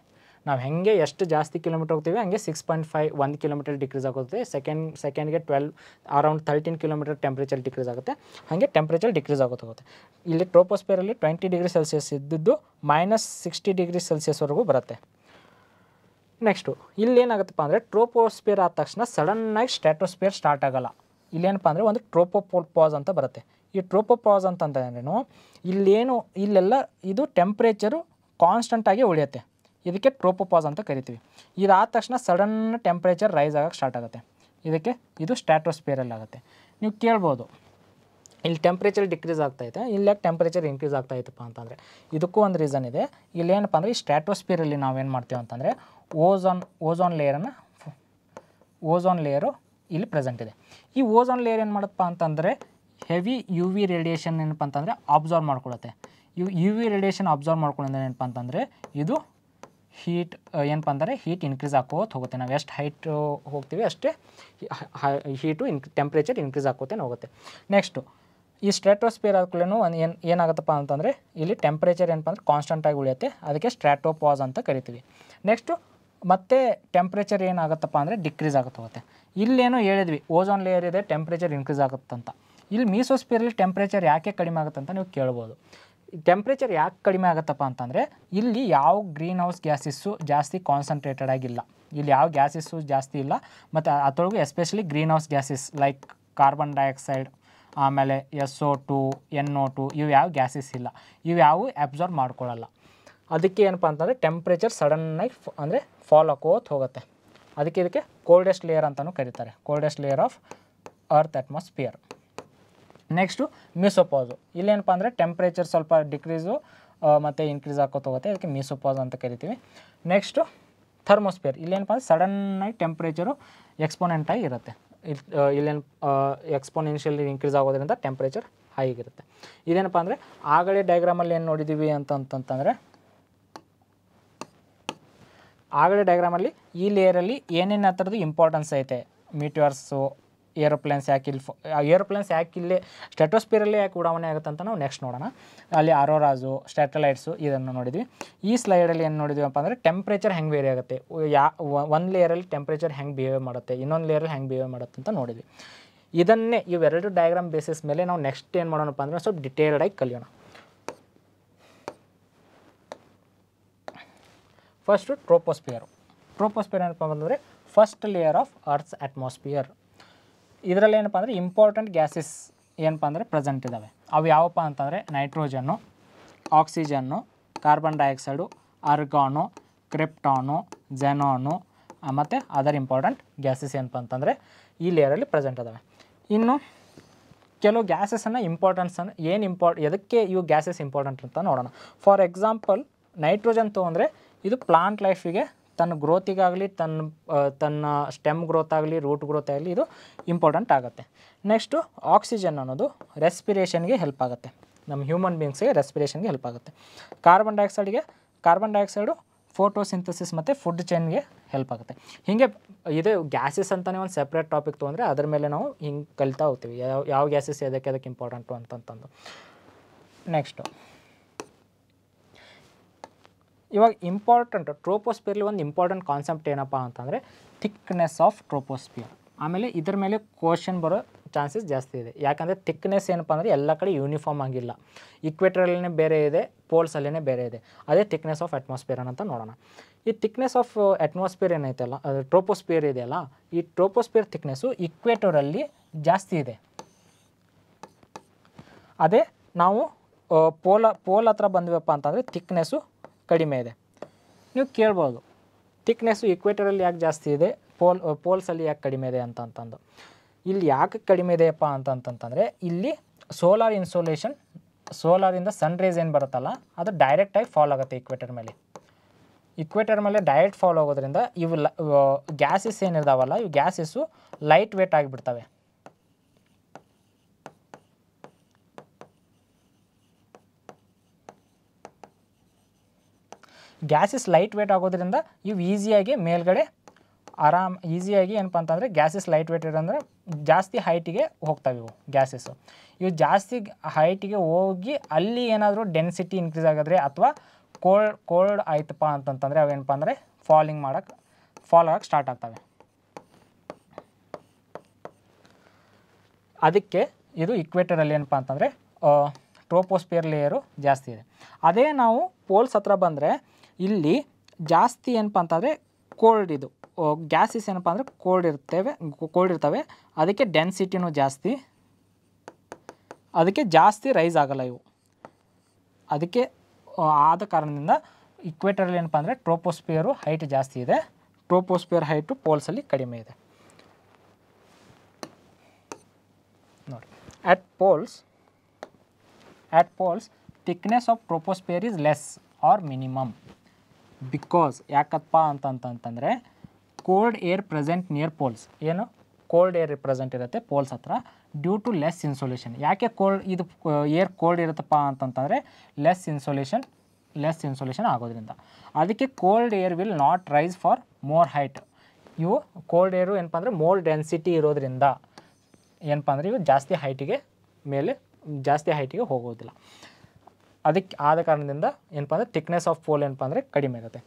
ನಾವು ಹೆಂಗೆ ಎಷ್ಟು ಜಾಸ್ತಿ ಕಿಲೋಮೀಟರ್ ಹೋಗ್ತೀವಿ ಹಂಗೆ ಸಿಕ್ಸ್ ಪಾಯಿಂಟ್ ಫೈವ್ ಒಂದು ಕಿಲೋಮೀಟರ್ ಡಿಕ್ರೀಸ್ ಆಗುತ್ತೆ ಸೆಕೆಂಡ್ ಸೆಕೆಂಡ್ಗೆ twelve around thirteen kilometre temperature decrease ಆಗುತ್ತೆ ಹಾಗೆ ಟೆಂಪ್ರೇಚರ್ ಡಿಕ್ರೀಸ್ ಆಗುತ್ತೆ ಹೋಗುತ್ತೆ ಇಲ್ಲಿ ಟ್ರೋಪೋಸ್ಪೇರಲ್ಲಿ ಟ್ವೆಂಟಿ ಡಿಗ್ರಿ ಸೆಲ್ಸಿಯಸ್ ಇದ್ದಿದ್ದು ಮೈನಸ್ ಸಿಕ್ಸ್ಟಿ ಡಿಗ್ರಿ ಸೆಲ್ಸಿಯಸ್ವರೆಗೂ ಬರುತ್ತೆ ನೆಕ್ಸ್ಟು ಇಲ್ಲೇನಾಗುತ್ತಪ್ಪ ಅಂದರೆ ಟ್ರೋಪೋಸ್ಪಿಯರ್ ಆದ ತಕ್ಷಣ ಸಡನ್ನಾಗಿ ಸ್ಟ್ಯಾಟೋಸ್ಪಿಯರ್ ಸ್ಟಾರ್ಟ್ ಆಗೋಲ್ಲ ಇಲ್ಲೇನಪ್ಪ ಅಂದರೆ ಒಂದು ಟ್ರೋಪೋಪೋಪಾಸ್ ಅಂತ ಬರುತ್ತೆ ಈ ಟ್ರೋಪೋಪಾಸ್ ಅಂತಂದ್ರೇನು ಇಲ್ಲೇನು ಇಲ್ಲೆಲ್ಲ ಇದು ಟೆಂಪ್ರೇಚರು ಕಾನ್ಸ್ಟಂಟಾಗಿ ಉಳಿಯುತ್ತೆ ಇದಕ್ಕೆ ಟ್ರೋಪೋಪಾಸ್ ಅಂತ ಕರಿತೀವಿ ಇದಾದ ತಕ್ಷಣ ಸಡನ್ ಟೆಂಪ್ರೇಚರ್ ರೈಸ್ ಆಗೋಕ್ಕೆ ಸ್ಟಾರ್ಟ್ ಆಗುತ್ತೆ ಇದಕ್ಕೆ ಇದು ಸ್ಟ್ಯಾಟೋಸ್ಪಿಯರಲ್ಲಿ ಆಗುತ್ತೆ ನೀವು ಕೇಳ್ಬೋದು ಇಲ್ಲಿ ಟೆಂಪ್ರೇಚರ್ ಡಿಕ್ರೀಸ್ ಆಗ್ತೈತೆ ಇಲ್ಲಿ ಯಾಕೆ ಟೆಂಪ್ರೇಚರ್ ಇನ್ಕ್ರೀಸ್ ಆಗ್ತಾಯಿತ್ತಪ್ಪ ಅಂತಂದರೆ ಇದಕ್ಕೂ ಒಂದು ರೀಸನ್ ಇದೆ ಇಲ್ಲಿ ಏನಪ್ಪ ಅಂದರೆ ಈ ಸ್ಟ್ಯಾಟೋಸ್ಪಿಯರಲ್ಲಿ ನಾವೇನು ಮಾಡ್ತೀವಿ ಅಂತಂದರೆ ಓಝೋನ್ ಓಝೋನ್ ಲೇಯರನ್ನು ಓಝೋನ್ ಲೇಯರು ಇಲ್ಲಿ ಪ್ರೆಸೆಂಟ್ ಇದೆ ಈ ಓಝೋನ್ ಲೇಯರ್ ಏನು ಮಾಡುತ್ತಪ್ಪ ಅಂತಂದರೆ ಹೆವಿ ಯು ವಿ ರೇಡಿಯೇಷನ್ ಏನಪ್ಪ ಅಂತಂದರೆ ಅಬ್ಸರ್ವ್ ಮಾಡ್ಕೊಳ್ಳುತ್ತೆ U U V radiation absorb ಮಾಡ್ಕೊಳ್ಳೋದು ಏನಪ್ಪ ಅಂತಂದರೆ ಇದು ಹೀಟ್ ಏನಪ್ಪ ಅಂದರೆ ಹೀಟ್ ಇನ್ಕ್ರೀಸ್ ಆಕೋತ್ ಹೋಗುತ್ತೆ ನಾವು ಎಷ್ಟು ಹೈಟ್ ಹೋಗ್ತೀವಿ ಅಷ್ಟೇ ಹೀಟು ಇನ್ ಟೆಂಪ್ರೇಚರ್ ಇನ್ಕ್ರೀಸ್ ಆಕೋತೇನೆ ಹೋಗುತ್ತೆ ನೆಕ್ಸ್ಟು ಈ ಸ್ಟ್ರಾಟೋಸ್ಪಿಯರ್ ಆದ್ಕೂಲೂ ಒಂದು ಏನು ಏನಾಗುತ್ತಪ್ಪ ಅಂತಂದರೆ ಇಲ್ಲಿ ಟೆಂಪ್ರೇಚರ್ ಏನಪ್ಪ ಅಂದರೆ ಕಾನ್ಸ್ಟಂಟಾಗಿ ಉಳಿಯುತ್ತೆ ಅದಕ್ಕೆ ಸ್ಟ್ರಾಟೋಪಾಸ್ ಅಂತ ಕರಿತೀವಿ ನೆಕ್ಸ್ಟು ಮತ್ತೆ ಟೆಂಪ್ರೇಚರ್ ಏನಾಗುತ್ತಪ್ಪ ಅಂದರೆ ಡಿಕ್ರೀಸ್ ಆಗುತ್ತೆ ಹೋಗುತ್ತೆ ಇಲ್ಲೇನು ಹೇಳಿದ್ವಿ ಓಝೋನ್ ಲೇಯರ್ ಇದೆ ಟೆಂಪ್ರೇಚರ್ ಇನ್ಕ್ರೀಸ್ ಆಗುತ್ತಂತ ಇಲ್ಲಿ ಮೀಸೋಸ್ಪಿಯರಲ್ಲಿ ಟೆಂಪ್ರೇಚರ್ ಯಾಕೆ ಕಡಿಮೆ ಆಗುತ್ತಂತ ನೀವು ಕೇಳ್ಬೋದು ಟೆಂಪ್ರೇಚರ್ ಯಾಕೆ ಕಡಿಮೆ ಆಗುತ್ತಪ್ಪ ಅಂತಂದರೆ ಇಲ್ಲಿ ಯಾವ ಗ್ರೀನ್ ಹೌಸ್ ಗ್ಯಾಸಸ್ಸು ಜಾಸ್ತಿ ಕಾನ್ಸಂಟ್ರೇಟೆಡ್ ಆಗಿಲ್ಲ ಇಲ್ಲಿ ಯಾವ ಗ್ಯಾಸಸ್ಸು ಜಾಸ್ತಿ ಇಲ್ಲ ಮತ್ತು ಅದರೊಳಗೂ especially greenhouse gases like carbon dioxide ಆಮೇಲೆ S O two N O two ಇವು ಯಾವ ಗ್ಯಾಸಸ್ ಇಲ್ಲ ಇವು ಯಾವ ಅಬ್ಸರ್ವ್ ಮಾಡ್ಕೊಳ್ಳಲ್ಲ ಅದಕ್ಕೆ ಏನಪ್ಪ ಅಂತಂದರೆ ಟೆಂಪ್ರೇಚರ್ ಸಡನ್ನಾಗಿ ಫ ಅಂದರೆ ಫಾಲ್ ಹಾಕೋತ್ ಹೋಗುತ್ತೆ ಅದಕ್ಕೆ ಇದಕ್ಕೆ ಕೋಲ್ಡೆಸ್ಟ್ ಲೇಯರ್ ಅಂತಲೂ ಕರೀತಾರೆ coldest layer of earth atmosphere next mesopause ಇಲ್ಲೇನಪ್ಪ ಅಂದರೆ ಟೆಂಪ್ರೇಚರ್ ಸ್ವಲ್ಪ ಡಿಕ್ರೀಸು ಮತ್ತು ಇನ್ಕ್ರೀಸ್ ಆಕೋತ ಹೋಗುತ್ತೆ ಅದಕ್ಕೆ ಮೀಸೋಪಾಸ್ ಅಂತ ಕರಿತೀವಿ ನೆಕ್ಸ್ಟು ಥರ್ಮೋಸ್ಪಿಯರ್ ಇಲ್ಲೇನಪ್ಪ ಅಂದರೆ ಸಡನ್ನಾಗಿ ಟೆಂಪ್ರೇಚರು ಎಕ್ಸ್ಪೋನೆಂಟಾಗಿ ಇರುತ್ತೆ ಇಲ್ಲೇನು ಎಕ್ಸ್ಪೋನೆನ್ಷಿಯಲಿ ಇನ್ಕ್ರೀಸ್ ಆಗೋದ್ರಿಂದ ಟೆಂಪ್ರೇಚರ್ ಹೈಗಿರುತ್ತೆ ಇದೇನಪ್ಪ ಅಂದರೆ ಆಗಲೇ ಡಯಾಗ್ರಾಮಲ್ಲಿ ಏನು ನೋಡಿದ್ದೀವಿ ಅಂತಂತಂತಂದರೆ ಆಗಲೇ ಡಯಾಗ್ರಾಮಲ್ಲಿ ಈ ಲೇಯರಲ್ಲಿ ಏನೇನು ಆ ಥರದ್ದು ಇಂಪಾರ್ಟೆನ್ಸ್ ಐತೆ ಮೀಟ್ಯೂರ್ಸು ಏರೋಪ್ಲೇನ್ಸ್ ಯಾಕೆ ಇಲ್ಲಿ ಏರೋಪ್ಲೇನ್ಸ್ ಯಾಕೆ ಇಲ್ಲಿ ಸ್ಟೆಟೋಸ್ಪಿಯರಲ್ಲಿ ಯಾಕೆ ಉಡಾವಣೆ ಆಗುತ್ತೆ ಅಂತ ನಾವು ನೆಕ್ಸ್ಟ್ ನೋಡೋಣ ಅಲ್ಲಿ ಆರೋರಾಜು ಸ್ಟ್ಯಾಟಲೈಟ್ಸು ಇದನ್ನು ನೋಡಿದ್ವಿ ಈ ಸ್ಲೈಡಲ್ಲಿ ಏನು ನೋಡಿದ್ವಿಪ್ಪ ಅಂದರೆ ಟೆಂಪ್ರೇಚರ್ ಹೆಂಗೆ ವೇರಿ ಆಗುತ್ತೆ ಯಾ ಒಂದು ಲೇಯರಲ್ಲಿ ಟೆಂಪ್ರೇಚರ್ ಹೆಂಗೆ ಬಿಹೇವ್ ಮಾಡುತ್ತೆ ಇನ್ನೊಂದು ಲೇಯರಲ್ಲಿ ಹೆಂಗೆ ಬಿಹೇವ್ ಮಾಡುತ್ತೆ ಅಂತ ನೋಡಿದ್ವಿ ಇದನ್ನೇ ಇವೆರಡು ಡಯಾಗ್ರಾಮ್ ಬೇಸಿಸ್ ಮೇಲೆ ನಾವು ನೆಕ್ಸ್ಟ್ ಏನು ಮಾಡೋಣಪ್ಪ ಅಂದರೆ ಸ್ವಲ್ಪ ಆಗಿ ಕಲಿಯೋಣ ಫಸ್ಟು ಟ್ರೋಪೋಸ್ಪಿಯರು ಟ್ರೋಪೋಸ್ಪಿಯರ್ ಏನಪ್ಪ ಅಂತಂದರೆ first layer of earth's atmosphere ಇದರಲ್ಲಿ ಏನಪ್ಪ ಅಂದರೆ ಇಂಪಾರ್ಟೆಂಟ್ ಗ್ಯಾಸಸ್ ಏನಪ್ಪ ಅಂದರೆ ಪ್ರೆಸೆಂಟ್ ಇದ್ದಾವೆ ಅವು ಯಾವಪ್ಪ ಅಂತಂದರೆ nitrogen oxygen carbon dioxide argon krypton xenon ಮತ್ತು ಅದರ್ ಇಂಪಾರ್ಟೆಂಟ್ ಗ್ಯಾಸಸ್ ಏನಪ್ಪ ಅಂತಂದರೆ ಈ ಲೇಯರಲ್ಲಿ ಪ್ರೆಸೆಂಟ್ ಇದ್ದಾವೆ ಇನ್ನು ಕೆಲವು ಗ್ಯಾಸಸನ್ನು ಇಂಪಾರ್ಟೆನ್ಸ್ ಅಂದರೆ ಏನು ಇಂಪಾರ್ಟ್ ಎದಕ್ಕೆ ಇವು ಗ್ಯಾಸಸ್ ಇಂಪಾರ್ಟೆಂಟ್ ಅಂತ ನೋಡೋಣ ಫಾರ್ ಎಕ್ಸಾಂಪಲ್ ನೈಟ್ರೋಜನ್ ತೊಗೊಂಡ್ರೆ ಇದು ಪ್ಲಾಂಟ್ ಲೈಫಿಗೆ ತನ್ನ ಗ್ರೋತಿಗಾಗಲಿ ತನ್ನ ತನ್ನ ಸ್ಟೆಮ್ ಗ್ರೋತ್ ಆಗಲಿ ರೂಟ್ ಗ್ರೋತ್ ಆಗಲಿ ಇದು ಇಂಪಾರ್ಟೆಂಟ್ ಆಗುತ್ತೆ ನೆಕ್ಸ್ಟು ಆಕ್ಸಿಜನ್ ಅನ್ನೋದು ರೆಸ್ಪಿರೇಷನ್ಗೆ ಹೆಲ್ಪ್ ಆಗುತ್ತೆ ನಮ್ಮ ಹ್ಯೂಮನ್ ಬೀಯಿಂಗ್ಸ್ಗೆ ರೆಸ್ಪಿರೇಷನ್ಗೆ ಹೆಲ್ಪ್ ಆಗುತ್ತೆ ಕಾರ್ಬನ್ ಡೈಆಕ್ಸೈಡ್ಗೆ ಕಾರ್ಬನ್ ಡೈಆಕ್ಸೈಡು ಫೋಟೋಸಿಂಥಸಿಸ್ ಮತ್ತು ಫುಡ್ ಚೈನ್ಗೆ ಹೆಲ್ಪ್ ಆಗುತ್ತೆ ಹೀಗೆ ಇದು ಗ್ಯಾಸಸ್ ಅಂತಲೇ ಒಂದು ಸೆಪ್ರೇಟ್ ಟಾಪಿಕ್ ತೊಗೊಂಡ್ರೆ ಅದರ ಮೇಲೆ ನಾವು ಹಿಂಗೆ ಕಲಿತಾ ಹೋಗ್ತೀವಿ ಯಾವ ಯಾವ ಗ್ಯಾಸಸ್ ಎದಕ್ಕೆ ಅದಕ್ಕೆ ಇಂಪಾರ್ಟೆಂಟು ಅಂತಂತಂದು ನೆಕ್ಸ್ಟು ಇವಾಗ ಇಂಪಾರ್ಟೆಂಟ್ ಟ್ರೋಪೋಸ್ಪಿಯರ್ಲಿ ಒಂದು ಇಂಪಾರ್ಟೆಂಟ್ ಕಾನ್ಸೆಪ್ಟ್ ಏನಪ್ಪ ಅಂತಂದರೆ ಥಿಕ್ನೆಸ್ ಆಫ್ ಟ್ರೋಪೋಸ್ಪಿಯರ್ ಆಮೇಲೆ ಇದ್ರ ಮೇಲೆ ಕ್ವಶನ್ ಬರೋ ಚಾನ್ಸಸ್ ಜಾಸ್ತಿ ಇದೆ ಯಾಕಂದರೆ ಥಿಕ್ನೆಸ್ ಏನಪ್ಪ ಅಂದರೆ ಎಲ್ಲ ಕಡೆ ಯೂನಿಫಾರ್ಮ್ ಆಗಿಲ್ಲ ಇಕ್ವೇಟರಲ್ಲೇ ಬೇರೆ ಇದೆ ಪೋಲ್ಸಲ್ಲೇ ಬೇರೆ ಇದೆ ಅದೇ ಥಿಕ್ನೆಸ್ ಆಫ್ ಅಟ್ಮಾಸ್ಫಿಯರ್ ಅಂತ ನೋಡೋಣ ಈ ಥಿಕ್ನೆಸ್ ಆಫ್ ಅಟ್ಮಾಸ್ಫಿಯರ್ ಏನೈತಲ್ಲ ಟ್ರೋಪೋಸ್ಪಿಯರ್ ಇದೆಯಲ್ಲ ಈ ಟ್ರೋಪೋಸ್ಪಿಯರ್ ಥಿಕ್ನೆಸ್ಸು ಇಕ್ವೇಟರಲ್ಲಿ ಜಾಸ್ತಿ ಇದೆ ಅದೇ ನಾವು ಪೋಲ uh, ಪೋಲ್ ಹತ್ರ ಬಂದ್ವಪ್ಪ ಅಂತಂದರೆ ಥಿಕ್ನೆಸ್ಸು ಕಡಿಮೆ ಇದೆ ನೀವು ಕೇಳ್ಬೋದು ಥಿಕ್ನೆಸ್ಸು ಇಕ್ವೇಟರಲ್ಲಿ ಯಾಕೆ ಜಾಸ್ತಿ ಇದೆ ಪೋಲ್ ಪೋಲ್ಸಲ್ಲಿ ಯಾಕೆ ಕಡಿಮೆ ಇದೆ ಅಂತಂತಂದು ಇಲ್ಲಿ ಯಾಕೆ ಕಡಿಮೆ ಇದೆಯಪ್ಪ ಅಂತಂತಂತಂದರೆ ಇಲ್ಲಿ ಸೋಲಾರ್ ಇನ್ಸೋಲೇಷನ್ ಸೋಲಾರಿಂದ ಸನ್ ರೇಸ್ ಏನು ಬರುತ್ತಲ್ಲ ಅದು ಡೈರೆಕ್ಟಾಗಿ ಫಾಲ್ ಆಗುತ್ತೆ ಇಕ್ವೇಟರ್ ಮೇಲೆ ಇಕ್ವೇಟರ್ ಮೇಲೆ ಡೈರೆಕ್ಟ್ ಫಾಲ್ ಆಗೋದ್ರಿಂದ ಇವು ಲ ಗ್ಯಾಸಸ್ ಏನಿರ್ದಾವಲ್ಲ ಇವು ಗ್ಯಾಸಸ್ಸು ಲೈಟ್ ವೇಟ್ ಆಗಿಬಿಡ್ತವೆ ಗ್ಯಾಸಸ್ ಲೈಟ್ ವೇಟ್ ಆಗೋದ್ರಿಂದ ಇವು ಈಸಿಯಾಗಿ ಮೇಲ್ಗಡೆ ಆರಾಮ್ ಈಸಿಯಾಗಿ ಏನಪ್ಪ ಅಂತಂದರೆ ಗ್ಯಾಸಸ್ ಲೈಟ್ ವೇಟ್ ಇರೋಂದ್ರೆ ಜಾಸ್ತಿ ಹೈಟಿಗೆ ಹೋಗ್ತವೆ ಇವು ಗ್ಯಾಸಸ್ಸು ಇವು ಜಾಸ್ತಿ ಹೈಟಿಗೆ ಹೋಗಿ ಅಲ್ಲಿ ಏನಾದರೂ ಡೆನ್ಸಿಟಿ ಇನ್ಕ್ರೀಸ್ ಆಗಿದ್ರೆ ಅಥವಾ ಕೋಲ್ಡ್ ಕೋಲ್ಡ್ ಆಯ್ತಪ್ಪ ಅಂತಂತಂದರೆ ಅವೇನಪ್ಪ ಅಂದರೆ ಫಾಲಿಂಗ್ ಮಾಡೋಕ್ಕೆ ಫಾಲ್ ಆಗೋಕ್ಕೆ ಸ್ಟಾರ್ಟ್ ಆಗ್ತವೆ ಅದಕ್ಕೆ ಇದು ಇಕ್ವೇಟರಲ್ಲಿ ಏನಪ್ಪ ಅಂತಂದರೆ ಟ್ರೋಪೋಸ್ಪಿಯರ್ ಲೇಯರು ಜಾಸ್ತಿ ಇದೆ ಅದೇ ನಾವು ಪೋಲ್ಸ್ ಹತ್ರ ಬಂದರೆ ಇಲ್ಲಿ ಜಾಸ್ತಿ ಏನಪ್ಪ ಅಂತಂದರೆ ಕೋಲ್ಡ್ ಇದು ಗ್ಯಾಸಸ್ ಏನಪ್ಪ ಅಂದರೆ ಕೋಲ್ಡ್ ಇರ್ತೇವೆ ಕೋಲ್ಡ್ ಇರ್ತವೆ ಅದಕ್ಕೆ ಡೆನ್ಸಿಟಿನೂ ಜಾಸ್ತಿ ಅದಕ್ಕೆ ಜಾಸ್ತಿ ರೈಸ್ ಆಗಲ್ಲ ಇವು ಅದಕ್ಕೆ ಆದ ಕಾರಣದಿಂದ ಇಕ್ವೇಟರಲ್ಲಿ ಏನಪ್ಪ ಅಂದರೆ ಟ್ರೋಪೋಸ್ಪಿಯರು ಹೈಟ್ ಜಾಸ್ತಿ ಇದೆ ಟ್ರೋಪೋಸ್ಪಿಯರ್ ಹೈಟು ಪೋಲ್ಸಲ್ಲಿ ಕಡಿಮೆ ಇದೆ ನೋಡಿ at poles at poles thickness of troposphere is less or minimum because ಯಾಕಪ್ಪ ಅಂತಂತಂತಂದರೆ cold air present near poles ಏನು ಕೋಲ್ಡ್ ಏರ್ ಪ್ರೆಸೆಂಟ್ ಇರುತ್ತೆ ಪೋಲ್ಸ್ ಹತ್ರ ಡ್ಯೂ ಟು ಲೆಸ್ ಇನ್ಸೊಲ್ಯೂಷನ್ ಯಾಕೆ ಕೋಲ್ಡ್ ಇದು ಏರ್ ಕೋಲ್ಡ್ ಇರುತ್ತಪ್ಪ ಅಂತಂತಂದರೆ ಲೆಸ್ ಇನ್ಸೊಲ್ಯೂಷನ್ ಲೆಸ್ ಇನ್ಸೊಲ್ಯೂಷನ್ ಆಗೋದ್ರಿಂದ ಅದಕ್ಕೆ cold air will not rise for more height ಇವು ಕೋಲ್ಡ್ ಏರು ಏನಪ್ಪ ಅಂದರೆ ಮೋರ್ ಡೆನ್ಸಿಟಿ ಇರೋದ್ರಿಂದ ಏನಪ್ಪ ಅಂದರೆ ಇವು ಜಾಸ್ತಿ ಹೈಟಿಗೆ ಮೇಲೆ ಜಾಸ್ತಿ ಹೈಟಿಗೆ ಹೋಗೋದಿಲ್ಲ ಅದಕ್ಕೆ ಆದ ಕಾರಣದಿಂದ ಏನಪ್ಪ ಅಂದರೆ ಥಿಕ್ನೆಸ್ ಆಫ್ ಪೋಲ್ ಏನಪ್ಪ ಅಂದರೆ ಕಡಿಮೆ ಆಗುತ್ತೆ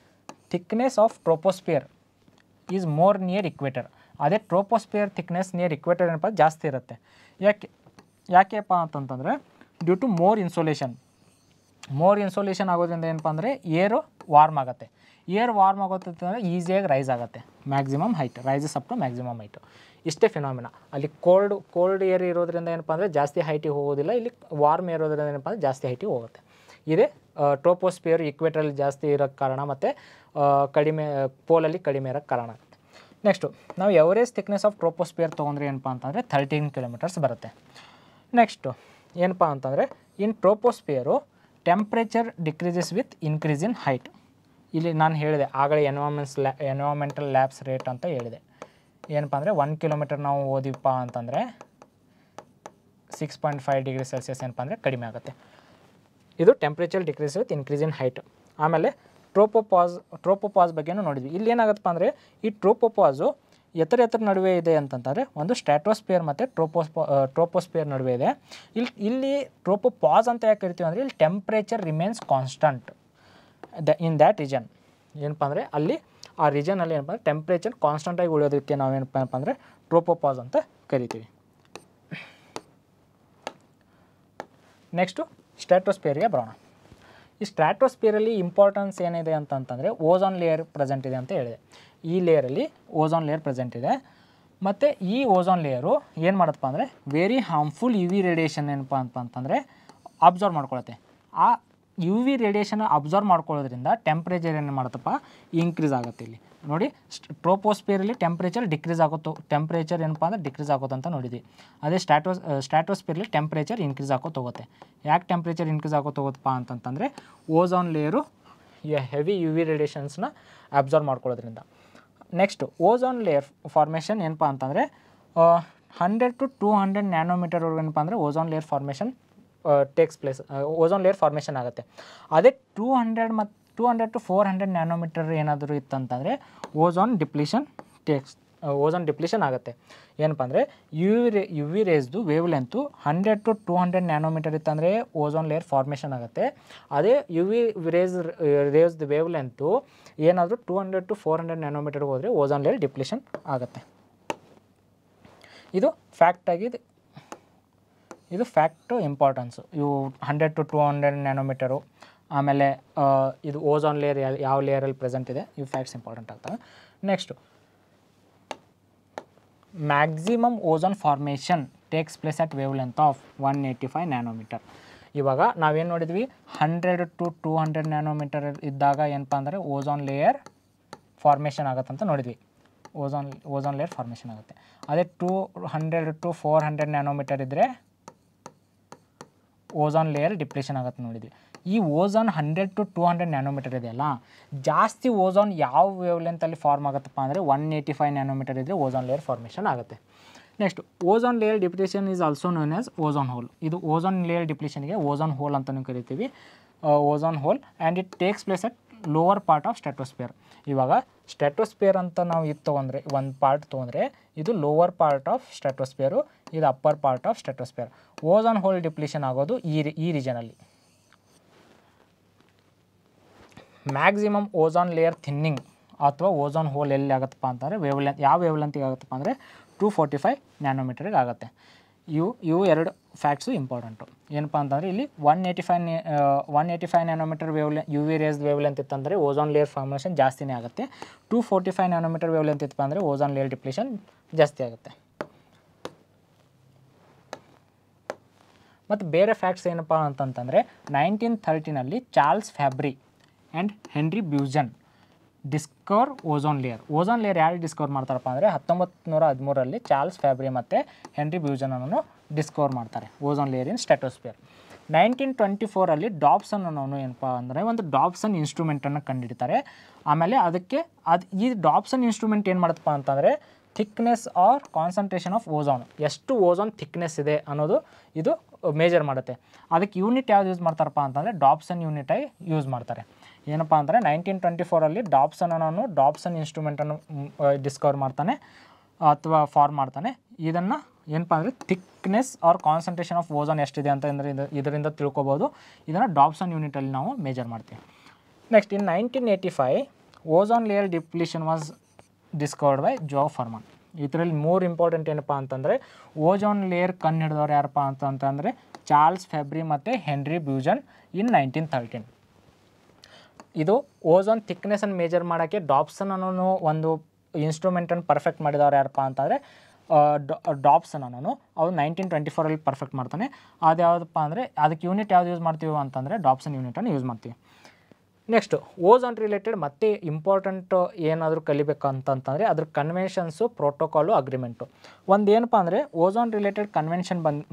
thickness of troposphere is more near equator ಅದೇ ಟ್ರೋಪೋಸ್ಪಿಯರ್ ಥಿಕ್ನೆಸ್ ನಿಯರ್ ಇಕ್ವೇಟರ್ ಏನಪ್ಪ ಜಾಸ್ತಿ ಇರುತ್ತೆ ಯಾಕೆ ಯಾಕೆಪ್ಪ ಅಂತಂತಂದರೆ due to more insolation more insolation ಆಗೋದ್ರಿಂದ ಏನಪ್ಪ ಅಂದರೆ ಏರು ವಾರ್ಮ್ ಆಗುತ್ತೆ ಏರ್ ವಾರ್ಮ್ ಅಂತಂದರೆ ಈಸಿಯಾಗಿ ರೈಸ್ ಆಗುತ್ತೆ maximum height rises up to maximum height ಇಷ್ಟೇ ಫಿನಾಮಿನ ಅಲ್ಲಿ ಕೋಲ್ಡ್ ಕೋಲ್ಡ್ ಏರ್ ಇರೋದ್ರಿಂದ ಏನಪ್ಪ ಅಂದರೆ ಜಾಸ್ತಿ ಹೈಟಿಗೆ ಹೋಗೋದಿಲ್ಲ ಇಲ್ಲಿ ವಾರ್ಮ್ ಇರೋದ್ರಿಂದ ಏನಪ್ಪ ಅಂದರೆ ಜಾಸ್ತಿ ಹೈಟಿಗೆ ಹೋಗುತ್ತೆ ಇದೆ ಟ್ರೋಪೋಸ್ಪಿಯರ್ ಇಕ್ವೇಟ್ರಲ್ಲಿ ಜಾಸ್ತಿ ಇರೋಕ್ಕೆ ಕಾರಣ ಮತ್ತು ಕಡಿಮೆ ಪೋಲಲ್ಲಿ ಕಡಿಮೆ ಇರೋಕ್ಕೆ ಕಾರಣ ನೆಕ್ಸ್ಟು ನಾವು ಎವರೇಜ್ ಥಿಕ್ನೆಸ್ ಆಫ್ ಟ್ರೋಪೋಸ್ಪಿಯರ್ ತೊಗೊಂಡ್ರೆ ಏನಪ್ಪ ಅಂತಂದರೆ ಥರ್ಟೀನ್ ಕಿಲೋಮೀಟರ್ಸ್ ಬರುತ್ತೆ ನೆಕ್ಸ್ಟು ಏನಪ್ಪ ಅಂತಂದರೆ in troposphere temperature decreases with increase in height ಇಲ್ಲಿ ನಾನು ಹೇಳಿದೆ ಆಗಲೇ ಎನ್ವಾಮೆಂಟ್ಸ್ ಲ್ಯಾ ಎನ್ವಾಮೆಂಟಲ್ ಲ್ಯಾಬ್ಸ್ ರೇಟ್ ಅಂತ ಹೇಳಿದೆ ಏನಪ್ಪ ಅಂದರೆ ಒನ್ ಕಿಲೋಮೀಟರ್ ನಾವು ಓದಿಪ್ಪ ಅಂತಂದರೆ six point five degree Celsius ಏನಪ್ಪ ಅಂದರೆ ಕಡಿಮೆ ಆಗುತ್ತೆ ಇದು temperature decrease with increase in height ಆಮೇಲೆ ಟ್ರೋಪೋಪಾಸ್ ಟ್ರೋಪೋಪಾಸ್ ಬಗ್ಗೆಯೂ ನೋಡಿದ್ವಿ ಇಲ್ಲಿ ಏನಾಗತ್ತಪ್ಪ ಅಂದರೆ ಈ ಟ್ರೋಪೋಪಾಸು ಎತ್ತರ ಎತ್ತರ ನಡುವೆ ಇದೆ ಅಂತಂತಂದರೆ ಒಂದು ಸ್ಟ್ಯಾಟೋಸ್ಪಿಯರ್ ಮತ್ತು ಟ್ರೋಪೋಸ್ ಟ್ರೋಪೋಸ್ಪಿಯರ್ ನಡುವೆ ಇದೆ ಇಲ್ಲಿ ಇಲ್ಲಿ ಟ್ರೋಪೋಪಾಸ್ ಅಂತ ಯಾಕೆ ಕರಿತೀವಿ ಅಂದರೆ ಇಲ್ಲಿ temperature remains constant the in that region ಏನಪ್ಪ ಅಂದರೆ ಅಲ್ಲಿ ಆ ರೀಜನಲ್ಲಿ ಏನಪ್ಪ ಅಂದರೆ ಟೆಂಪ್ರೇಚರ್ ಕಾನ್ಸ್ಟಂಟಾಗಿ ಉಳಿಯೋದಕ್ಕೆ ನಾವು ಏನಪ್ಪ ಅಂದರೆ ಟ್ರೋಪೋಪಾಸ್ ಅಂತ ಕರಿತೀವಿ ನೆಕ್ಸ್ಟು ಸ್ಟ್ರಾಟೋಸ್ಪಿಯರ್ಗೆ ಬರೋಣ ಈ ಸ್ಟ್ರಾಟೋಸ್ಪಿಯರಲ್ಲಿ ಇಂಪಾರ್ಟೆನ್ಸ್ ಏನಿದೆ ಅಂತಂತಂದರೆ ಓಝೋನ್ ಲೇಯರ್ ಪ್ರೆಸೆಂಟ್ ಇದೆ ಅಂತ ಹೇಳಿದೆ ಈ ಲೇಯರಲ್ಲಿ ಓಝೋನ್ ಲೇಯರ್ ಪ್ರೆಸೆಂಟ್ ಇದೆ ಮತ್ತು ಈ ಓಝೋನ್ ಲೇಯರು ಏನು ಮಾಡುತ್ತಪ್ಪ ಅಂದರೆ ವೆರಿ ಹಾರ್ಮ್ಫುಲ್ ವಿ ರೇಡಿಯೇಷನ್ ಏನಪ್ಪ ಅಂತಂದರೆ ಅಬ್ಸರ್ವ್ ಮಾಡ್ಕೊಳತ್ತೆ ಆ ಯು ವಿ ರೇಡಿಯೇಷನ್ ಅಬ್ಸರ್ವ್ ಮಾಡ್ಕೊಳ್ಳೋದ್ರಿಂದ ಟೆಂಪ್ರೇಚರ್ ಏನು ಮಾಡುತ್ತಪ್ಪ ಇನ್ಕ್ರೀಸ್ ಆಗುತ್ತೆ ಇಲ್ಲಿ ನೋಡಿ ಟ್ರೋಪೋಸ್ಪಿಯರಲ್ಲಿ ಟೆಂಪ್ರೇಚರ್ ಡಿಕ್ರೀಸ್ ಆಗುತ್ತೆ ಟೆಂಪ್ರೇಚರ್ ಏನಪ್ಪ ಅಂದ್ರೆ ಡಿಕ್ರೀಸ್ ಅಂತ ನೋಡಿದ್ವಿ ಅದೇ ಸ್ಟ್ಯಾಟೋಸ್ ಸ್ಟ್ಯಾಟೋಸ್ಪಿಯರ್ಲಿ ಟೆಂಪ್ರೇಚರ್ ಇನ್ಕ್ರೀಸ್ ಆಗೋ ತೊಗೋತೆ ಯಾಕೆ ಟೆಂಪ್ರೇಚರ್ ಇನ್ಕ್ರೀಸ್ ಆಗೋ ಹೋಗುತ್ತಪ್ಪ ಅಂತಂತಂದರೆ ozone layer heavy U V ರೇಡಿಯೇಷನ್ಸ್ನ ಅಬ್ಸರ್ವ್ ಮಾಡ್ಕೊಳ್ಳೋದ್ರಿಂದ ನೆಕ್ಸ್ಟ್ ಓಝೋನ್ ಲೇಯರ್ ಫಾರ್ಮೇಷನ್ ಏನಪ್ಪ ಅಂತಂದರೆ ಹಂಡ್ರೆಡ್ ಟು ಟೂ ಹಂಡ್ರೆಡ್ ನ್ಯಾನೋಮೀಟರ್ವರೆಗೂ ಏನಪ್ಪ ಅಂದರೆ ozone layer formation takes place ozone layer formation ಆಗುತ್ತೆ ಅದೇ ಟೂ ಹಂಡ್ರೆಡ್ ಮತ್ತು two hundred to four hundred nanometer ಏನಾದರೂ ಇತ್ತಂತಂದರೆ ozone depletion takes ozone depletion ಆಗುತ್ತೆ ಏನಪ್ಪ ಅಂದರೆ U V ray U V ರೇಸ್ದು wave length hundred to two hundred nanometer ಇತ್ತಂದರೆ ಓಝೋನ್ ಲೇಯರ್ ಫಾರ್ಮೇಷನ್ ಆಗುತ್ತೆ ಅದೇ U V rays rays wave length ಏನಾದರೂ two hundred to four hundred ನ್ಯಾನೋಮೀಟರ್ಗೆ ಹೋದರೆ ಓಝೋನ್ ಲೇಯರ್ ಡಿಪ್ಲೀಷನ್ ಆಗುತ್ತೆ ಇದು ಫ್ಯಾಕ್ಟಾಗಿ ಇದು ಫ್ಯಾಕ್ಟು ಇಂಪಾರ್ಟೆನ್ಸು ಇವು hundred to to hundred nanometer ಆಮೇಲೆ ಇದು ಓಝೋನ್ ಲೇಯರ್ ಯಾವ ಲೇಯರಲ್ಲಿ ಪ್ರೆಸೆಂಟ್ ಇದೆ ಇವು ಫ್ಯಾಕ್ಟ್ಸ್ ಇಂಪಾರ್ಟೆಂಟ್ ಆಗ್ತವೆ next maximum ozone formation takes place at wave length of one eighty five nanometer ಇವಾಗ ನಾವೇನು ನೋಡಿದ್ವಿ hundred to two hundred nanometer ಇದ್ದಾಗ ಏನಪ್ಪ ಅಂದರೆ ಓಝೋನ್ ಲೇಯರ್ ಫಾರ್ಮೇಷನ್ ಆಗುತ್ತೆ ಅಂತ ನೋಡಿದ್ವಿ ಓಝೋನ್ ಓಝೋನ್ ಲೇಯರ್ ಫಾರ್ಮೇಷನ್ ಆಗುತ್ತೆ ಅದೇ two hundred to four hundred nanometer ಇದ್ದರೆ ಓಝೋನ್ ಲೇಯರ್ ಡಿಪ್ಲೇಷನ್ ಆಗುತ್ತೆ ನೋಡಿದ್ವಿ ಈ ozone hundred to two hundred nanometer ಇದೆಯಲ್ಲ ಜಾಸ್ತಿ ಓಝೋನ್ ಯಾವ ವೇವ್ ಲೆಂತಲ್ಲಿ ಫಾರ್ಮ್ ಆಗುತ್ತಪ್ಪ ಅಂದರೆ ಒನ್ ಏಯ್ಟಿ ಫೈವ್ ನ್ಯಾನೋಮೀಟರ್ ಇದ್ದರೆ ಓಝೋನ್ ಲೇಯರ್ ಫಾರ್ಮೇಷನ್ ಆಗುತ್ತೆ next ozone layer depletion is also known as ozone hole ಇದು ಓಝೋನ್ ಲೇಯರ್ ಡಿಪ್ಲೇಷನ್ಗೆ ಓಝೋನ್ ಹೋಲ್ ಅಂತಲೂ ಕರಿತೀವಿ ozone hole and it takes place at lower part of stratosphere ಇವಾಗ ಸ್ಟ್ಯಾಟೋಸ್ಪಿಯರ್ ಅಂತ ನಾವು ಇದು ತೊಗೊಂಡ್ರೆ ಒಂದು ಪಾರ್ಟ್ ತೊಗೊಂಡ್ರೆ ಇದು ಲೋವರ್ ಪಾರ್ಟ್ ಆಫ್ ಸ್ಟ್ಯಾಟೋಸ್ಪಿಯರು ಇದು upper part of stratosphere ozone hole depletion ಆಗೋದು ಈ ಈ ರೀಜನಲ್ಲಿ ಮ್ಯಾಕ್ಸಿಮಮ್ ಓಝಾನ್ ಲೇಯರ್ ಥಿನ್ನಿಂಗ್ ಅಥವಾ ಓಝೋನ್ ಹೋಲ್ ಎಲ್ಲಿ ಆಗುತ್ತಪ್ಪ ಅಂತಂದರೆ ವೇವ್ಲೆಂತ್ ಯಾವ ವೇವ್ಲೆಂತಿಗೆ ಆಗುತ್ತಪ್ಪ ಅಂದರೆ ಟೂ ಫೋರ್ಟಿ ಫೈವ್ ನ್ಯಾನೋಮೀಟರ್ಗೆ ಆಗುತ್ತೆ ಇವು ಇವು ಎರಡು ಫ್ಯಾಕ್ಸು ಇಂಪಾರ್ಟೆಂಟು ಏನಪ್ಪ ಅಂತಂದರೆ ಇಲ್ಲಿ one eighty five one eighty five nanometer ವೇವ್ಲೆ ಯು ವಿ ರೇಸ್ ವೇವ್ಲೆಂತ್ ಇತ್ತಂದರೆ ಓಝೋನ್ ಲೇಯರ್ ಫಾರ್ಮೇಷನ್ ಜಾಸ್ತಿನೇ ಆಗುತ್ತೆ two forty five nanometer wavelength ಇತ್ತಪ್ಪ ಅಂದರೆ ಓಝೋನ್ ಲೇಯರ್ ಡಿಪ್ಲೇಷನ್ ಜಾಸ್ತಿ ಆಗುತ್ತೆ ಮತ್ತು ಬೇರೆ ಫ್ಯಾಕ್ಟ್ಸ್ ಏನಪ್ಪ ಅಂತಂತಂದರೆ ನೈನ್ಟೀನ್ ಥರ್ಟಿನಲ್ಲಿ Charles Fabry and Henri Buisson discover ozone layer ozone layer ಯಾರು ಡಿಸ್ಕವರ್ ಮಾಡ್ತಾರಪ್ಪ ಅಂದರೆ ಹತ್ತೊಂಬತ್ತು ನೂರ ಹದಿಮೂರರಲ್ಲಿ ಚಾರ್ಲ್ಸ್ ಫ್ಯಾಬ್ರಿ ಮತ್ತು ಹೆನ್ರಿ ಬ್ಯೂಜನ್ ಅನ್ನೋನು ಡಿಸ್ಕವರ್ ಮಾಡ್ತಾರೆ ozone layer in stratosphere nineteen twenty ಫೋರಲ್ಲಿ ಡಾಬ್ಸನ್ ಅನ್ನೋನು ಏನಪ್ಪ ಅಂದರೆ ಒಂದು ಡಾಬ್ಸನ್ ಇನ್ಸ್ಟ್ರೂಮೆಂಟನ್ನು ಕಂಡಿಡ್ತಾರೆ ಆಮೇಲೆ ಅದಕ್ಕೆ ಅದು ಈ ಡಾಬ್ಸನ್ ಇನ್ಸ್ಟ್ರೂಮೆಂಟ್ ಏನು ಮಾಡತ್ತಪ್ಪ ಅಂತಂದರೆ thickness or concentration of ozone ಎಷ್ಟು ಓಝೋನ್ ಥಿಕ್ನೆಸ್ ಇದೆ ಅನ್ನೋದು ಇದು ಮೇಜರ್ ಮಾಡುತ್ತೆ ಅದಕ್ಕೆ ಯೂನಿಟ್ ಯಾವ್ದು ಯೂಸ್ ಮಾಡ್ತಾರಪ್ಪ ಅಂತಂದರೆ ಡಾಪ್ಸನ್ ಯೂನಿಟಾಗಿ ಯೂಸ್ ಮಾಡ್ತಾರೆ ಏನಪ್ಪ ಅಂದರೆ ನೈನ್ಟೀನ್ ಟ್ವೆಂಟಿ ಫೋರಲ್ಲಿ ಡಾಪ್ಸನ್ ಅನ್ನೋನು ಡಾಪ್ಸನ್ ಇನ್ಸ್ಟ್ರೂಮೆಂಟನ್ನು ಡಿಸ್ಕವರ್ ಮಾಡ್ತಾನೆ ಅಥವಾ ಫಾರ್ಮ್ ಮಾಡ್ತಾನೆ ಇದನ್ನು ಏನಪ್ಪ ಅಂದರೆ thickness or concentration of ozone ಎಷ್ಟಿದೆ ಅಂತ ಅಂದರೆ ಇದರಿಂದ ತಿಳ್ಕೊಬೋದು ಇದನ್ನು ಡಾಪ್ಸನ್ ಯೂನಿಟಲ್ಲಿ ನಾವು ಮೇಜರ್ ಮಾಡ್ತೀವಿ next in nineteen eighty five ozone layer depletion was discovered by Joe Farman ಇದರಲ್ಲಿ ಮೂರು ಇಂಪಾರ್ಟೆಂಟ್ ಏನಪ್ಪ ಅಂತಂದರೆ ಓಜೋನ್ ಲೇಯರ್ ಕಣ್ಣು ಹಿಡಿದವ್ರು ಯಾರಪ್ಪ ಅಂತಂತಂದರೆ ಚಾರ್ಲ್ಸ್ ಫೆಬ್ರಿ ಮತ್ತು Henri Buisson in nineteen thirteen ಇದು ಓಝೋನ್ ಥಿಕ್ನೆಸನ್ನು ಮೇಜರ್ ಮಾಡೋಕ್ಕೆ ಡಾಪ್ಸನ್ ಅನ್ನೋ ಒಂದು ಇನ್ಸ್ಟ್ರೂಮೆಂಟನ್ನು ಪರ್ಫೆಕ್ಟ್ ಮಾಡಿದವರು ಯಾರಪ್ಪ ಅಂತಂದರೆ ಡಾಪ್ಸನ್ ಅನ್ನೋನು ಅವ್ರು ನೈನ್ಟೀನ್ ಟ್ವೆಂಟಿ ಫೋರಲ್ಲಿ ಪರ್ಫೆಕ್ಟ್ ಮಾಡ್ತಾನೆ ಅದು ಯಾವುದಪ್ಪ ಅಂದರೆ ಅದಕ್ಕೆ ಯೂನಿಟ್ ಯಾವ್ದು ಯೂಸ್ ಮಾಡ್ತೀವೋ ಅಂತಂದರೆ ಡಾಪ್ಸನ್ ಯೂನಿಟನ್ನು ಯೂಸ್ ಮಾಡ್ತೀವಿ ನೆಕ್ಸ್ಟು ಓಝೋನ್ ರಿಲೇಟೆಡ್ ಮತ್ತೆ ಇಂಪಾರ್ಟೆಂಟ್ ಏನಾದರೂ ಕಲಿಬೇಕು ಅಂತಂತಂದರೆ ಅದ್ರ ಕನ್ವೆನ್ಷನ್ಸು ಪ್ರೋಟೋಕಾಲು ಅಗ್ರಿಮೆಂಟು ಒಂದು ಏನಪ್ಪ ಅಂದರೆ ಓಝೋನ್ ರಿಲೇಟೆಡ್ ಕನ್ವೆನ್ಷನ್ ಬಂದು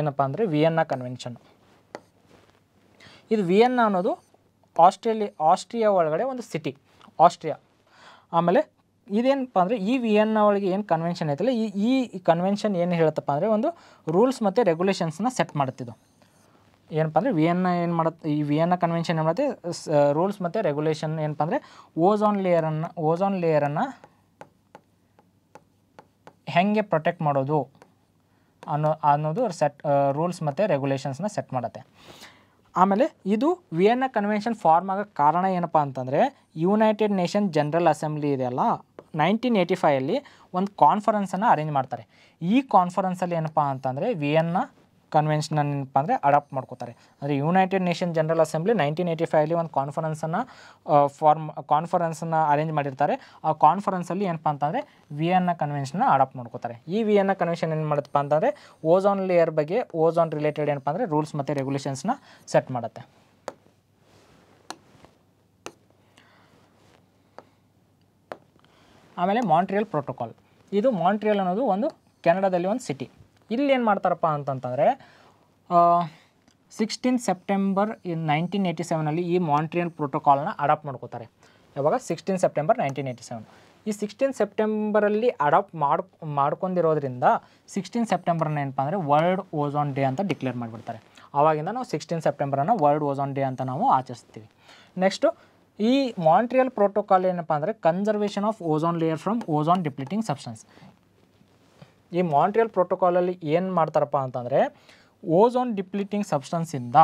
ಏನಪ್ಪ ಅಂದರೆ ಎನ್ನ ಕನ್ವೆನ್ಷನ್ ಇದು ಎನ್ನ ಅನ್ನೋದು ಆಸ್ಟ್ರೇಲಿ ಆಸ್ಟ್ರಿಯಾ ಒಳಗಡೆ ಒಂದು ಸಿಟಿ ಆಸ್ಟ್ರಿಯಾ ಆಮೇಲೆ ಇದೇನಪ್ಪ ಅಂದರೆ ಈ ವಿಯೆನ್ನ ಒಳಗೆ ಏನು ಕನ್ವೆನ್ಷನ್ ಐತಲ್ಲ ಈ ಈ ಕನ್ವೆನ್ಷನ್ ಏನು ಹೇಳುತ್ತಪ್ಪ ಅಂದರೆ ಒಂದು ರೂಲ್ಸ್ ಮತ್ತು ರೆಗ್ಯುಲೇಷನ್ಸ್ನ ಸೆಟ್ ಮಾಡ್ತಿದ್ದು ಏನಪ್ಪ ಅಂದರೆ ವಿಯನ್ನ ಏನು ಮಾಡುತ್ತೆ ಈ ವಿಯನ್ನ ಕನ್ವೆನ್ಷನ್ ಏನು ಮಾಡುತ್ತೆ ರೂಲ್ಸ್ ಮತ್ತು ರೆಗ್ಯುಲೇಷನ್ ಏನಪ್ಪ ಅಂದರೆ ಓಝೋನ್ ಲೇಯರನ್ನು ಓಝೋನ್ ಲೇಯರನ್ನು ಹೆಂಗೆ ಪ್ರೊಟೆಕ್ಟ್ ಮಾಡೋದು ಅನ್ನೋ ಅನ್ನೋದು ಸೆಟ್ ರೂಲ್ಸ್ ಮತ್ತು ರೆಗ್ಯುಲೇಷನ್ಸ್ನ ಸೆಟ್ ಮಾಡುತ್ತೆ ಆಮೇಲೆ ಇದು ವಿಯನ್ನ ಕನ್ವೆನ್ಷನ್ ಫಾರ್ಮ್ ಆಗೋ ಕಾರಣ ಏನಪ್ಪ ಅಂತಂದರೆ ಯುನೈಟೆಡ್ ನೇಷನ್ ಜನರಲ್ ಅಸೆಂಬ್ಲಿ ಇದೆಯಲ್ಲ ನೈನ್ಟೀನ್ ಏಯ್ಟಿ ಫೈಯಲ್ಲಿ ಒಂದು ಕಾನ್ಫರೆನ್ಸನ್ನು ಅರೇಂಜ್ ಮಾಡ್ತಾರೆ ಈ ಕಾನ್ಫರೆನ್ಸಲ್ಲಿ ಏನಪ್ಪ ಅಂತಂದರೆ ವಿಯನ್ನ ಕನ್ವೆನ್ಷನ್ ಏನಪ್ಪ ಅಂದರೆ ಅಡಾಪ್ಟ್ ಮಾಡ್ಕೋತಾರೆ ಅಂದರೆ United Nation General Assembly nineteen eighty ಫೈವ್ಲಿ ಒಂದು ಕಾನ್ಫರೆನ್ಸನ್ನು ಫಾರ್ಮ್ ಕಾನ್ಫರೆನ್ಸನ್ನು ಅರೇಂಜ್ ಮಾಡಿರ್ತಾರೆ ಆ ಕಾನ್ಫರೆನ್ಸಲ್ಲಿ ಏನಪ್ಪ ಅಂತಂದರೆ ವಿಯನ್ನ ಕನ್ವೆನ್ಷನ್ನ ಅಡಾಪ್ಟ್ ಮಾಡ್ಕೋತಾರೆ ಈ ವಿಯನ್ನ ಕನ್ವೆನ್ಷನ್ ಏನು ಮಾಡುತ್ತಪ್ಪ ಅಂತಂದರೆ ಓಝೋನ್ ಲೇಯರ್ ಬಗ್ಗೆ ಓಝೋನ್ ರಿಲೇಟೆಡ್ ಏನಪ್ಪ ಅಂದರೆ ರೂಲ್ಸ್ ಮತ್ತು ರೆಗ್ಯುಲೇಷನ್ಸ್ನ ಸೆಟ್ ಮಾಡುತ್ತೆ ಆಮೇಲೆ ಮಾಂಟ್ರಿಯಲ್ ಪ್ರೋಟೋಕಾಲ್ ಇದು ಮಾಂಟ್ರಿಯಲ್ ಅನ್ನೋದು ಒಂದು ಕೆನಡಾದಲ್ಲಿ ಒಂದು ಸಿಟಿ ಇಲ್ಲಿ ಏನು ಮಾಡ್ತಾರಪ್ಪ ಅಂತಂತಂದರೆ sixteen September in nineteen eighty ಸೆವೆನಲ್ಲಿ ಈ ಮಾಂಟ್ರಿಯಲ್ ಪ್ರೋಟೋಕಾಲ್ನ ಅಡಾಪ್ಟ್ ಮಾಡ್ಕೋತಾರೆ ಯಾವಾಗ sixteen September nineteen eighty seven ಈ ಸಿಕ್ಸ್ಟೀನ್ ಸೆಪ್ಟೆಂಬರಲ್ಲಿ ಅಡಾಪ್ಟ್ ಮಾಡಿ ಮಾಡ್ಕೊಂಡಿರೋದ್ರಿಂದ ಸಿಕ್ಸ್ಟೀನ್ ಸೆಪ್ಟೆಂಬರ್ನ ಏನಪ್ಪ ಅಂದರೆ ವರ್ಲ್ಡ್ ಓಝೋನ್ ಡೇ ಅಂತ ಡಿಕ್ಲೇರ್ ಮಾಡಿಬಿಡ್ತಾರೆ ಆವಾಗಿಂದ ನಾವು ಸಿಕ್ಸ್ಟೀನ್ ಸೆಪ್ಟೆಂಬರನ್ನು ವರ್ಲ್ಡ್ ಓಝೋನ್ ಡೇ ಅಂತ ನಾವು ಆಚರಿಸ್ತೀವಿ ನೆಕ್ಸ್ಟು ಈ ಮಾಂಟ್ರಿಯಲ್ ಪ್ರೋಟೋಕಾಲ್ ಏನಪ್ಪ ಅಂದರೆ conservation of ozone layer from ozone depleting substance ಈ ಮಾಂಟ್ರಿಯಲ್ ಪ್ರೋಟೋಕಾಲಲ್ಲಿ ಏನು ಮಾಡ್ತಾರಪ್ಪ ಅಂತಂದರೆ ಓಝೋನ್ ಡಿಪ್ಲೀಟಿಂಗ್ ಸಬ್ಸ್ಟೆನ್ಸಿಂದ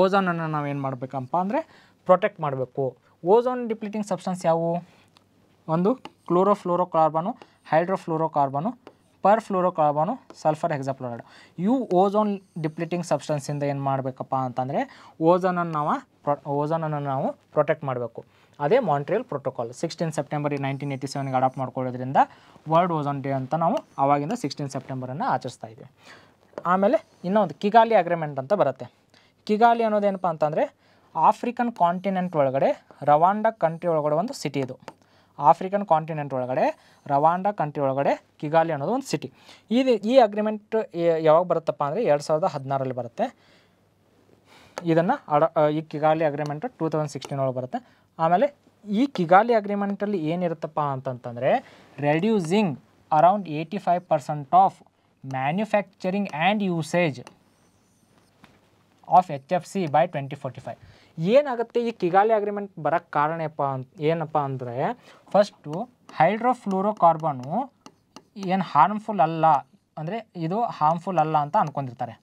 ಓಝೋನನ್ನು ಏನು ಮಾಡಬೇಕಪ್ಪ ಅಂದರೆ ಪ್ರೊಟೆಕ್ಟ್ ಮಾಡಬೇಕು ಓಝೋನ್ ಡಿಪ್ಲೀಟಿಂಗ್ ಸಬ್ಸ್ಟೆನ್ಸ್ ಯಾವುವು ಒಂದು chlorofluorocarbon hydrofluorocarbon perfluorocarbon sulphur hexafluoride ಇವು ಓಝೋನ್ ಡಿಪ್ಲೀಟಿಂಗ್ ಸಬ್ಸ್ಟೆನ್ಸಿಂದ ಏನು ಮಾಡಬೇಕಪ್ಪ ಅಂತಂದರೆ ಓಝೋನನ್ನು ನಾವು ಪ್ರೊ ಓಝೋನನ್ನು ನಾವು ಪ್ರೊಟೆಕ್ಟ್ ಮಾಡಬೇಕು ಅದೇ Montreal protocol sixteen September nineteen eighty ಸೆವೆನ್ಗೆ ಅಡಾಪ್ಟ್ ಮಾಡ್ಕೊಳ್ಳೋದ್ರಿಂದ ವರ್ಲ್ಡ್ ಓಝೋನ್ ಡೇ ಅಂತ ನಾವು ಆವಾಗಿಂದ ಸಿಕ್ಸ್ಟೀನ್ ಸೆಪ್ಟೆಂಬರನ್ನು ಆಚರಿಸ್ತಾ ಇದ್ದೀವಿ ಆಮೇಲೆ ಇನ್ನೊಂದು ಕಿಗಾಲಿ ಅಗ್ರಿಮೆಂಟ್ ಅಂತ ಬರುತ್ತೆ ಕಿಗಾಲಿ ಅನ್ನೋದೇನಪ್ಪ ಅಂತಂದರೆ ಆಫ್ರಿಕನ್ ಕಾಂಟಿನೆಂಟ್ ಒಳಗಡೆ ರವಾಂಡಾ ಕಂಟ್ರಿ ಒಳಗಡೆ ಒಂದು ಸಿಟಿ ಇದು ಆಫ್ರಿಕನ್ ಕಾಂಟಿನೆಂಟ್ ಒಳಗಡೆ ರವಾಂಡಾ ಕಂಟ್ರಿ ಒಳಗಡೆ ಕಿಗಾಲಿ ಅನ್ನೋದು ಒಂದು ಸಿಟಿ ಇದು ಈ ಅಗ್ರಿಮೆಂಟ್ ಯಾವಾಗ ಬರುತ್ತಪ್ಪ ಅಂದರೆ ಎರಡು ಸಾವಿರದ ಹದಿನಾರಲ್ಲಿ ಬರುತ್ತೆ ಇದನ್ನು ಅಡ ಈ Kigali agreement two thousand sixteen ಒಳಗೆ ಬರುತ್ತೆ ಆಮೇಲೆ ಈ ಕಿಗಾಲಿ ಅಗ್ರಿಮೆಂಟಲ್ಲಿ ಏನಿರುತ್ತಪ್ಪ ಅಂತಂತಂದರೆ reducing around eighty five percent of manufacturing and usage of H F C by twenty forty five ಏನಾಗುತ್ತೆ ಈ ಕಿಗಾಲಿ ಅಗ್ರಿಮೆಂಟ್ ಬರೋಕ್ಕೆ ಕಾರಣ ಅಂತ ಏನಪ್ಪ ಅಂದರೆ ಫಸ್ಟು ಹೈಡ್ರೋಫ್ಲೂರೋ ಕಾರ್ಬನು ಏನು ಹಾರ್ಮ್ಫುಲ್ ಅಲ್ಲ ಅಂದರೆ ಇದು ಹಾರ್ಮ್ಫುಲ್ ಅಲ್ಲ ಅಂತ ಅಂದ್ಕೊಂಡಿರ್ತಾರೆ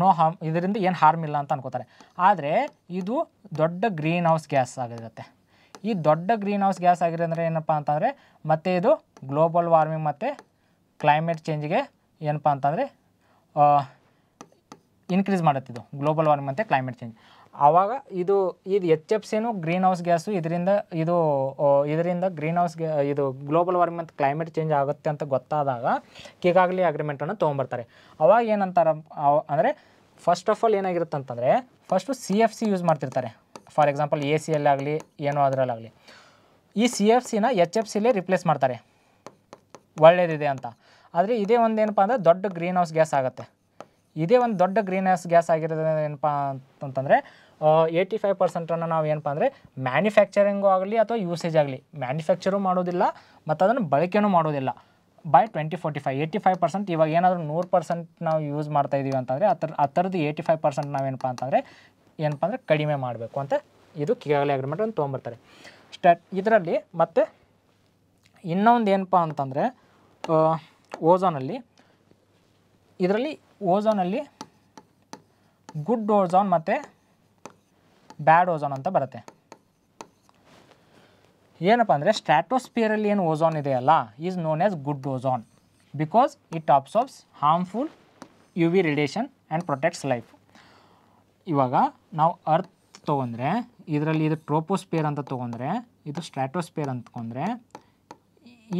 ನೋ ಹಾರ್ಮ್ ಇದರಿಂದ ಏನು ಹಾರ್ಮ್ ಇಲ್ಲ ಅಂತ ಅನ್ಕೋತಾರೆ ಆದರೆ ಇದು ದೊಡ್ಡ ಗ್ರೀನ್ ಹೌಸ್ ಗ್ಯಾಸ್ ಆಗಿರುತ್ತೆ ಈ ದೊಡ್ಡ ಗ್ರೀನ್ ಹೌಸ್ ಗ್ಯಾಸ್ ಆಗಿರೋದ್ರೆ ಏನಪ್ಪ ಅಂತಂದರೆ ಮತ್ತೆ ಇದು ಗ್ಲೋಬಲ್ ವಾರ್ಮಿಂಗ್ ಮತ್ತು ಕ್ಲೈಮೇಟ್ ಚೇಂಜ್ಗೆ ಏನಪ್ಪ ಅಂತಂದರೆ ಇನ್ಕ್ರೀಸ್ ಮಾಡುತ್ತಿದ್ದು ಗ್ಲೋಬಲ್ ವಾರ್ಮಿಂಗ್ ಮತ್ತು ಕ್ಲೈಮೇಟ್ ಚೇಂಜ್ ಆವಾಗ ಇದು ಇದು ಎಚ್ ಎಫ್ ಸಿನೂ ಗ್ರೀನ್ ಹೌಸ್ ಗ್ಯಾಸು ಇದರಿಂದ ಇದು ಇದರಿಂದ ಗ್ರೀನ್ ಹೌಸ್ ಗ್ಯಾ ಇದು ಗ್ಲೋಬಲ್ ವಾರ್ಮಿಂಗ್ ಮತ್ತು ಕ್ಲೈಮೇಟ್ ಚೇಂಜ್ ಆಗುತ್ತೆ ಅಂತ ಗೊತ್ತಾದಾಗ ಈಗಾಗಲೇ ಅಗ್ರಿಮೆಂಟನ್ನು ತೊಗೊಂಬರ್ತಾರೆ ಅವಾಗ ಏನಂತಾರೆ ಅಂದರೆ ಫಸ್ಟ್ ಆಫ್ ಆಲ್ ಏನಾಗಿರುತ್ತೆ ಅಂತಂದರೆ first C F C use ಮಾಡ್ತಿರ್ತಾರೆ ಫಾರ್ ಎಕ್ಸಾಂಪಲ್ ಎ ಸಿ ಎಲ್ಲಾಗಲಿ ಏನೋ ಅದರಲ್ಲಾಗಲಿ ಈ ಸಿ ಎಫ್ ಸಿನ ಎಚ್ ಎಫ್ ಸಿಲೇ ರಿಪ್ಲೇಸ್ ಮಾಡ್ತಾರೆ ಒಳ್ಳೆಯದಿದೆ ಅಂತ ಆದರೆ ಇದೇ ಒಂದು ಏನಪ್ಪ ಅಂದರೆ ದೊಡ್ಡ ಗ್ರೀನ್ ಹೌಸ್ ಗ್ಯಾಸ್ ಆಗುತ್ತೆ ಇದೇ ಒಂದು ದೊಡ್ಡ ಗ್ರೀನ್ ಹೌಸ್ ಗ್ಯಾಸ್ ಆಗಿರೋದ್ರಿಂದ ಏನಪ್ಪ ಅಂತಂತಂದರೆ ಏಯ್ಟಿ ಫೈವ್ ಪರ್ಸೆಂಟನ್ನು ನಾವು ಏನಪ್ಪ ಅಂದರೆ ಮ್ಯಾನುಫ್ಯಾಕ್ಚರಿಂಗು ಆಗಲಿ ಅಥವಾ ಯೂಸೇಜ್ ಆಗಲಿ ಮ್ಯಾನುಫ್ಯಾಕ್ಚರು ಮಾಡೋದಿಲ್ಲ ಮತ್ತು ಅದನ್ನು ಬಳಕೆನೂ ಮಾಡೋದಿಲ್ಲ by twenty forty five eighty five percent ಇವಾಗ ಏನಾದರೂ ನೂರು ಪರ್ಸೆಂಟ್ ನಾವು ಯೂಸ್ ಮಾಡ್ತಾ ಇದ್ದೀವಿ ಅಂತಂದರೆ ಆ ಥರ ಆ ಥರದ್ದು ಏಯ್ಟಿ ಫೈವ್ ಪರ್ಸೆಂಟ್ ನಾವೇನಪ್ಪ ಅಂತಂದರೆ ಏನಪ್ಪ ಅಂದರೆ ಕಡಿಮೆ ಮಾಡಬೇಕು ಅಂತ ಇದು ಕೀಗಾಗಲೇ ಅಗ್ರಿಮೆಂಟ್ ಅಂತ ತೊಗೊಂಬರ್ತಾರೆ ಸ್ಟಾಟ್ ಇದರಲ್ಲಿ ಮತ್ತು ಇನ್ನೊಂದು ಏನಪ್ಪ ಅಂತಂದರೆ ಓಝೋನಲ್ಲಿ ಇದರಲ್ಲಿ ಓಝೋನಲ್ಲಿ ಗುಡ್ ಓಝೋನ್ ಮತ್ತು ಬ್ಯಾಡ್ ಓಝೋನ್ ಅಂತ ಬರುತ್ತೆ ಏನಪ್ಪ ಅಂದರೆ ಸ್ಟ್ಯಾಟೋಸ್ಪಿಯರಲ್ಲಿ ಏನು ಓಝೋನ್ ಇದೆಯಲ್ಲ is known as good ozone because it absorbs harmful U V radiation and protects life ಇವಾಗ ನಾವು ಅರ್ತ್ ತೊಗೊಂಡ್ರೆ ಇದರಲ್ಲಿ ಇದು ಟ್ರೋಪೋಸ್ಪಿಯರ್ ಅಂತ ತೊಗೊಂಡ್ರೆ ಇದು ಸ್ಟ್ರಾಟೋಸ್ಪಿಯರ್ ಅಂತಕೊಂಡ್ರೆ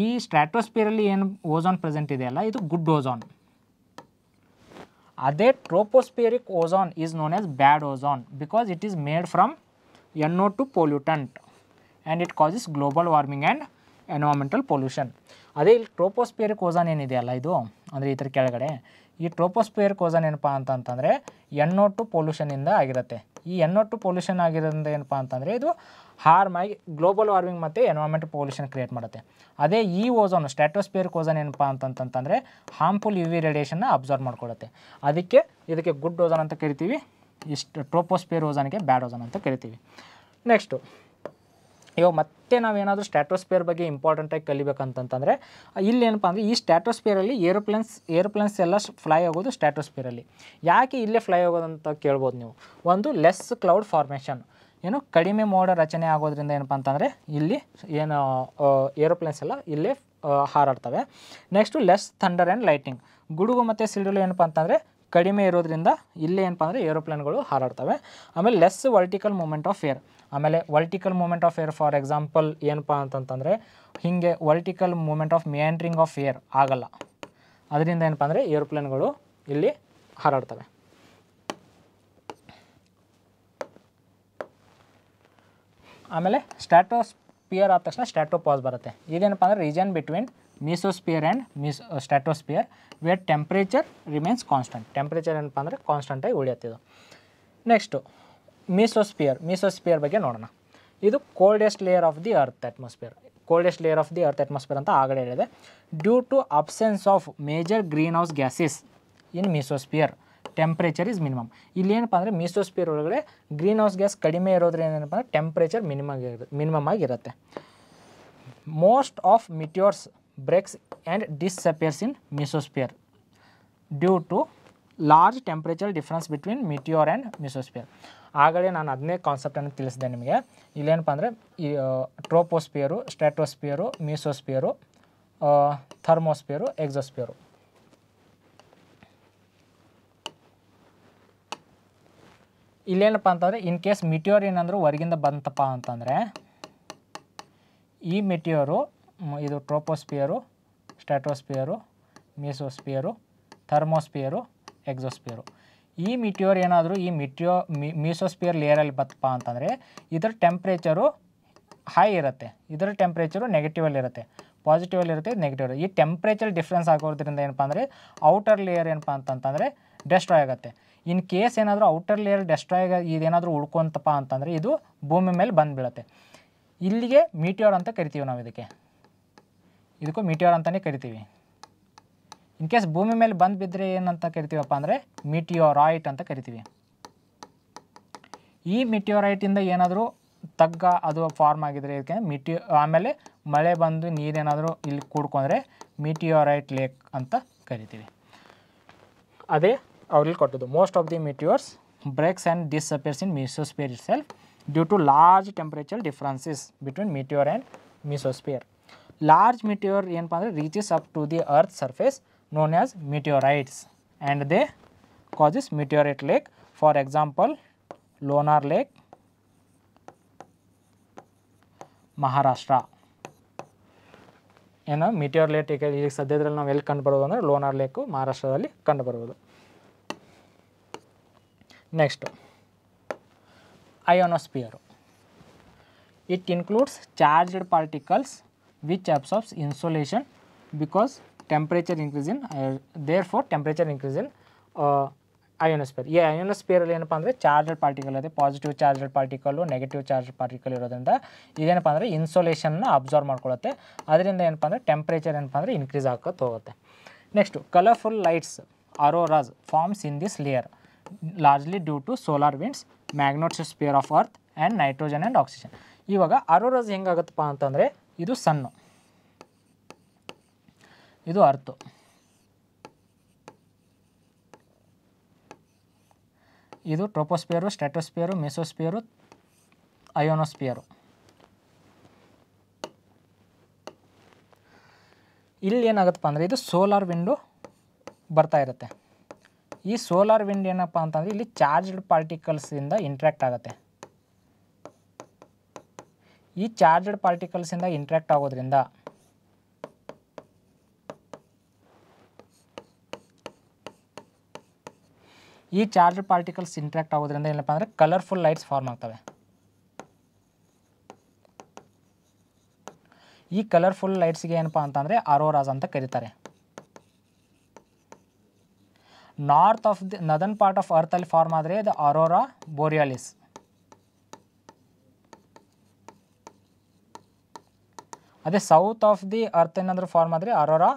ಈ ಸ್ಟ್ರಾಟೋಸ್ಪಿಯರಲ್ಲಿ ಏನು ಓಝೋನ್ ಪ್ರೆಸೆಂಟ್ ಇದೆಯಲ್ಲ ಇದು ಗುಡ್ ಓಝೋನ್ ಅದೇ tropospheric ozone is known as bad ozone because it is made from N O two pollutant and it causes global warming and environmental pollution ಅದೇ ಇಲ್ಲಿ ಟ್ರೋಪೋಸ್ಪಿಯಕ್ ಓಝಾನ್ ಏನಿದೆಯಲ್ಲ ಇದು ಅಂದರೆ ಈ ಥರ ಕೆಳಗಡೆ ಈ ಟ್ರೋಪೋಸ್ಪಿಯಕ್ ಓಝಾನ್ ಏನಪ್ಪ ಅಂತಂತಂದರೆ ಎಣ್ಣೋ ಟು ಪೊಲ್ಯೂಷನಿಂದ ಆಗಿರುತ್ತೆ ಈ ಎನ್ನೋ ಟು ಪೊಲ್ಯೂಷನ್ ಆಗಿರೋದ್ರಿಂದ ಏನಪ್ಪ ಅಂತಂದರೆ ಇದು ಹಾರ್ಮ್ ಆಗಿ ಗ್ಲೋಬಲ್ ವಾರ್ಮಿಂಗ್ ಮತ್ತು ಎನ್ವಾರ್ಮೆಂಟ್ ಪೊಲ್ಯೂಷನ್ ಕ್ರಿಯೇಟ್ ಮಾಡುತ್ತೆ ಅದೇ ಈ ಓಝೋನ್ ಸ್ಟ್ಯಾಟೋಸ್ಪಿಯರ್ ಓಝನ್ ಏನಪ್ಪ ಅಂತಂತಂತಂದರೆ ಹಾರ್ಮ್ಫುಲ್ ಯು ವಿ ರೇಡಿಯೇಷನ್ನ ಅಬ್ಸರ್ವ್ ಮಾಡ್ಕೊಡುತ್ತೆ ಅದಕ್ಕೆ ಇದಕ್ಕೆ ಗುಡ್ ಓಝೋನ್ ಅಂತ ಕರಿತೀವಿ ಇಷ್ಟು ಟ್ರೋಪೋಸ್ಪಿಯರ್ ಓಝನ್ಗೆ ಬ್ಯಾಡ್ ಓಝೋನ್ ಅಂತ ಕರಿತೀವಿ ನೆಕ್ಸ್ಟು ಇವಾಗ ಮತ್ತೆ ನಾವೇನಾದರೂ ಸ್ಟ್ಯಾಟೋಸ್ಪಿಯರ್ ಬಗ್ಗೆ ಇಂಪಾರ್ಟೆಂಟಾಗಿ ಕಲಿಬೇಕಂತಂತಂದರೆ ಇಲ್ಲಿ ಏನಪ್ಪ ಅಂದರೆ ಈ ಸ್ಟ್ಯಾಟೋಸ್ಪಿಯರಲ್ಲಿ ಏರೋಪ್ಲೇನ್ಸ್ ಏರೋಪ್ಲೇನ್ಸ್ ಎಲ್ಲ ಫ್ಲೈ ಆಗೋದು ಸ್ಟ್ಯಾಟೋಸ್ಪಿಯರಲ್ಲಿ ಯಾಕೆ ಇಲ್ಲೇ ಫ್ಲೈ ಆಗೋದಂತ ಕೇಳ್ಬೋದು ನೀವು ಒಂದು ಲೆಸ್ ಕ್ಲೌಡ್ ಫಾರ್ಮೇಷನ್ ಏನು ಕಡಿಮೆ ಮೋಡ ರಚನೆ ಆಗೋದ್ರಿಂದ ಏನಪ್ಪ ಅಂತಂದರೆ ಇಲ್ಲಿ ಏನು ಏರೋಪ್ಲೇನ್ಸ್ ಎಲ್ಲ ಇಲ್ಲಿ ಹಾರಾಡ್ತವೆ next less thunder and lighting ಗುಡುಗು ಮತ್ತು ಸಿಡಿಲು ಏನಪ್ಪ ಅಂತಂದರೆ ಕಡಿಮೆ ಇರೋದ್ರಿಂದ ಇಲ್ಲಿ ಏನಪ್ಪ ಅಂದರೆ ಏರೋಪ್ಲೇನ್ಗಳು ಹಾರಾಡ್ತವೆ ಆಮೇಲೆ less vertical movement of air ಆಮೇಲೆ vertical movement of air for example ಏನಪ್ಪ ಅಂತಂತಂದರೆ ಹೀಗೆ vertical movement of meandering of air ಆಗಲ್ಲ ಅದರಿಂದ ಏನಪ್ಪ ಅಂದರೆ ಏರೋಪ್ಲೇನ್ಗಳು ಇಲ್ಲಿ ಹಾರಾಡ್ತವೆ ಆಮೇಲೆ ಸ್ಟ್ಯಾಟೋಸ್ಪಿಯರ್ ಆದ ತಕ್ಷಣ ಸ್ಟ್ಯಾಟೋಪಾಸ್ ಬರುತ್ತೆ ಇದೇನಪ್ಪ ಅಂದರೆ ರೀಜನ್ ಬಿಟ್ವೀನ್ ಮೀಸೋಸ್ಪಿಯರ್ ಆ್ಯಂಡ್ ಮೀಸ್ stratosphere where temperature remains constant temperature ಏನಪ್ಪ ಅಂದರೆ ಕಾನ್ಸ್ಟೆಂಟಾಗಿ ಉಳಿಯತ್ತಿದು ನೆಕ್ಸ್ಟು ಮೀಸೋಸ್ಪಿಯರ್ ಮೀಸೋಸ್ಪಿಯರ್ ಬಗ್ಗೆ ನೋಡೋಣ ಇದು coldest layer of the earth atmosphere coldest layer of the earth atmosphere ಅಂತ ಆಗಡೆ ಹೇಳಿದೆ due to absence of major greenhouse gases in mesosphere temperature is minimum ಇಲ್ಲಿ ಏನಪ್ಪ ಅಂದರೆ ಮೀಸೋಸ್ಪಿಯರ್ ಒಳಗಡೆ ಗ್ರೀನ್ ಹೌಸ್ ಗ್ಯಾಸ್ ಕಡಿಮೆ ಇರೋದ್ರಿಂದ ಏನಪ್ಪ ಅಂದರೆ ಟೆಂಪ್ರೇಚರ್ ಮಿನಿಮಮ್ ಮಿನಿಮಮ್ ಆಗಿರುತ್ತೆ most of meteors breaks and disappears in mesosphere due to large temperature difference between meteor and mesosphere ಆಗಲೇ ನಾನು ಅದನ್ನೇ ಕಾನ್ಸೆಪ್ಟನ್ನು ತಿಳಿಸಿದೆ ನಿಮಗೆ ಇಲ್ಲೇನಪ್ಪ ಅಂದರೆ ಈ ಟ್ರೋಪೋಸ್ಪಿಯರು ಸ್ಟ್ಯಾಟೋಸ್ಪಿಯರು ಮೀಸೋಸ್ಪಿಯರು ಥರ್ಮೋಸ್ಪಿಯರು ಎಕ್ಸೋಸ್ಪಿಯರು ಇಲ್ಲೇನಪ್ಪ ಅಂತಂದರೆ ಇನ್ ಕೇಸ್ ಮಿಟಿಯೋರ್ ಏನಂದ್ರೆ ಹೊರಗಿಂದ ಬಂತಪ್ಪ ಅಂತಂದರೆ ಈ ಮೆಟಿಯೋರು ಇದು ಟ್ರೋಪೋಸ್ಪಿಯರು ಸ್ಟ್ಯಾಟೋಸ್ಪಿಯರು ಮೀಸೋಸ್ಪಿಯರು ಥರ್ಮೋಸ್ಪಿಯರು ಎಕ್ಸೋಸ್ಪಿಯರು ಈ ಮಿಟಿಯೋರ್ ಏನಾದರೂ ಈ ಮಿಟಿಯೋ ಮಿ ಮೀಸೋಸ್ಪಿಯರ್ ಲೇಯರಲ್ಲಿ ಬಂತಪ್ಪ ಅಂತಂದರೆ ಇದರ ಟೆಂಪ್ರೇಚರು ಹೈ ಇರುತ್ತೆ ಇದರ ಟೆಂಪ್ರೇಚರು ನೆಗೆಟಿವಲ್ಲಿ ಇರುತ್ತೆ ಪಾಸಿಟಿವಲ್ಲಿ ಇರುತ್ತೆ ನೆಗೆಟಿವ್ ಇರುತ್ತೆ ಈ ಟೆಂಪ್ರೇಚರ್ ಡಿಫ್ರೆನ್ಸ್ ಆಗೋದ್ರಿಂದ ಏನಪ್ಪ ಅಂದರೆ ಔಟರ್ ಲೇಯರ್ ಏನಪ್ಪ ಅಂತಂತಂದರೆ ಡೆಸ್ಟ್ರಾಯ್ ಆಗುತ್ತೆ ಇನ್ ಕೇಸ್ ಏನಾದರೂ ಔಟರ್ ಲೇಯರ್ ಡೆಸ್ಟ್ರಾಯ್ ಇದೇನಾದರೂ ಉಳ್ಕೊಂತಪ್ಪ ಅಂತಂದರೆ ಇದು ಭೂಮಿ ಮೇಲೆ ಬಂದು ಇಲ್ಲಿಗೆ ಮೀಟಿಯೋರ್ ಅಂತ ಕರಿತೀವಿ ನಾವು ಇದಕ್ಕೆ ಇದಕ್ಕೂ ಮೀಟಿಯೋರ್ ಅಂತಲೇ ಕರಿತೀವಿ ಇನ್ ಕೇಸ್ ಭೂಮಿ ಮೇಲೆ ಬಂದು ಬಿದ್ದರೆ ಏನಂತ ಕರಿತೀವಪ್ಪ ಅಂದರೆ ಮೀಟಿಯೋರಾಯ್ಟ್ ಅಂತ ಕರಿತೀವಿ ಈ ಮಿಟಿಯೋರೈಟಿಂದ ಏನಾದರೂ ತಗ್ಗ ಅದು ಫಾರ್ಮ್ ಆಗಿದ್ರೆ ಇದಕ್ಕೆ ಮಿಟಿ ಆಮೇಲೆ ಮಳೆ ಬಂದು ನೀರೇನಾದರೂ ಇಲ್ಲಿ ಕೂಡ್ಕೊಂಡ್ರೆ ಮಿಟಿಯೋರೈಟ್ ಲೇಕ್ ಅಂತ ಕರಿತೀವಿ ಅದೇ ಅವ್ರಲ್ಲಿ ಕೊಟ್ಟಿದ್ದು most of the meteors breaks and appears in mesosphere itself due to large temperature differences between meteor and mesosphere large meteor ಏನಪ್ಪ ಅಂದರೆ reaches up to the earth surface known as meteorites and they causes meteorite lake for example Lonar lake Maharashtra ಏನೋ ಮಿಟಿಯೋರ್ ಲೇಟ್ ಈಗ ಸದ್ಯದಲ್ಲಿ ನಾವು ಎಲ್ಲಿ ಕಂಡು ಅಂದರೆ ಲೋನಾರ್ ಲೇಕು ಮಹಾರಾಷ್ಟ್ರದಲ್ಲಿ ಕಂಡು next ionosphere. It includes charged particles which absorbs insulation insolation because temperature in there therefore temperature increase in uh, ionosphere uh, ಈ ಅಯೋನೋಸ್ಫಿಯರಲ್ಲಿ ಏನಪ್ಪ ಅಂದರೆ ಚಾರ್ಜಡ್ ಪಾರ್ಟಿಕಲ್ ಅದೇ positive charged particle negative charged particle ಇರೋದ್ರಿಂದ ಇದೇನಪ್ಪ ಅಂದರೆ ಇನ್ಸೋಲೇಷನ್ನ ಅಬ್ಸರ್ವ್ ಮಾಡ್ಕೊಳ್ಳುತ್ತೆ ಅದರಿಂದ ಏನಪ್ಪ ಅಂದರೆ ಟೆಂಪ್ರೇಚರ್ ಏನಪ್ಪ ಅಂದರೆ ಇನ್ಕ್ರೀಸ್ ಆಗೋಕ್ಕೆ ಹೋಗುತ್ತೆ next colourful lights auroras forms in this layer largely due to solar winds magnetosphere of earth and nitrogen and oxygen ಇವಾಗ ಅರೋರಸ್ ಹೆಂಗಾಗತ್ತಪ್ಪ ಅಂತಂದರೆ ಇದು ಸನ್ನು ಇದು ಅರ್ತ್ ಇದು ಟ್ರೋಪೋಸ್ಪಿಯರು ಸ್ಟ್ಯಾಟೋಸ್ಪಿಯರು ಮೆಸೋಸ್ಪಿಯರು ಅಯೋನೋಸ್ಪಿಯರು ಇಲ್ಲಿ ಏನಾಗತ್ತಪ್ಪ ಅಂದರೆ ಇದು ಸೋಲಾರ್ ವಿಂಡು ಬರ್ತಾ ಇರುತ್ತೆ ಈ ಸೋಲಾರ್ ವಿಂಡ್ ಏನಪ್ಪ ಅಂತಂದರೆ ಇಲ್ಲಿ ಚಾರ್ಜ್ಡ್ ಪಾರ್ಟಿಕಲ್ಸಿಂದ ಇಂಟ್ರ್ಯಾಕ್ಟ್ ಆಗುತ್ತೆ ಈ ಚಾರ್ಜ್ಡ್ ಪಾರ್ಟಿಕಲ್ಸಿಂದ ಇಂಟ್ರ್ಯಾಕ್ಟ್ ಆಗೋದ್ರಿಂದ ಈ ಚಾರ್ಜ್ಡ್ ಪಾರ್ಟಿಕಲ್ಸ್ ಇಂಟ್ರ್ಯಾಕ್ಟ್ ಆಗೋದ್ರಿಂದ ಏನಪ್ಪ ಅಂದರೆ ಕಲರ್ಫುಲ್ ಲೈಟ್ಸ್ ಫಾರ್ಮ್ ಆಗ್ತವೆ ಈ ಕಲರ್ಫುಲ್ ಲೈಟ್ಸ್ಗೆ ಏನಪ್ಪ ಅಂತಂದರೆ ಆರೋರಾಸ್ ಅಂತ ಕರೀತಾರೆ north of the northern part of ಅರ್ಥಲ್ಲಿ ಫಾರ್ಮ್ ಆದರೆ ಅದು ಅರೋರಾ ಬೋರಿಯಾಲಿಸ್ ಅದೇ ಸೌತ್ ಆಫ್ ದಿ ಅರ್ತ್ ಏನಾದರೂ ಫಾರ್ಮ್ ಆದರೆ ಅರೋರಾ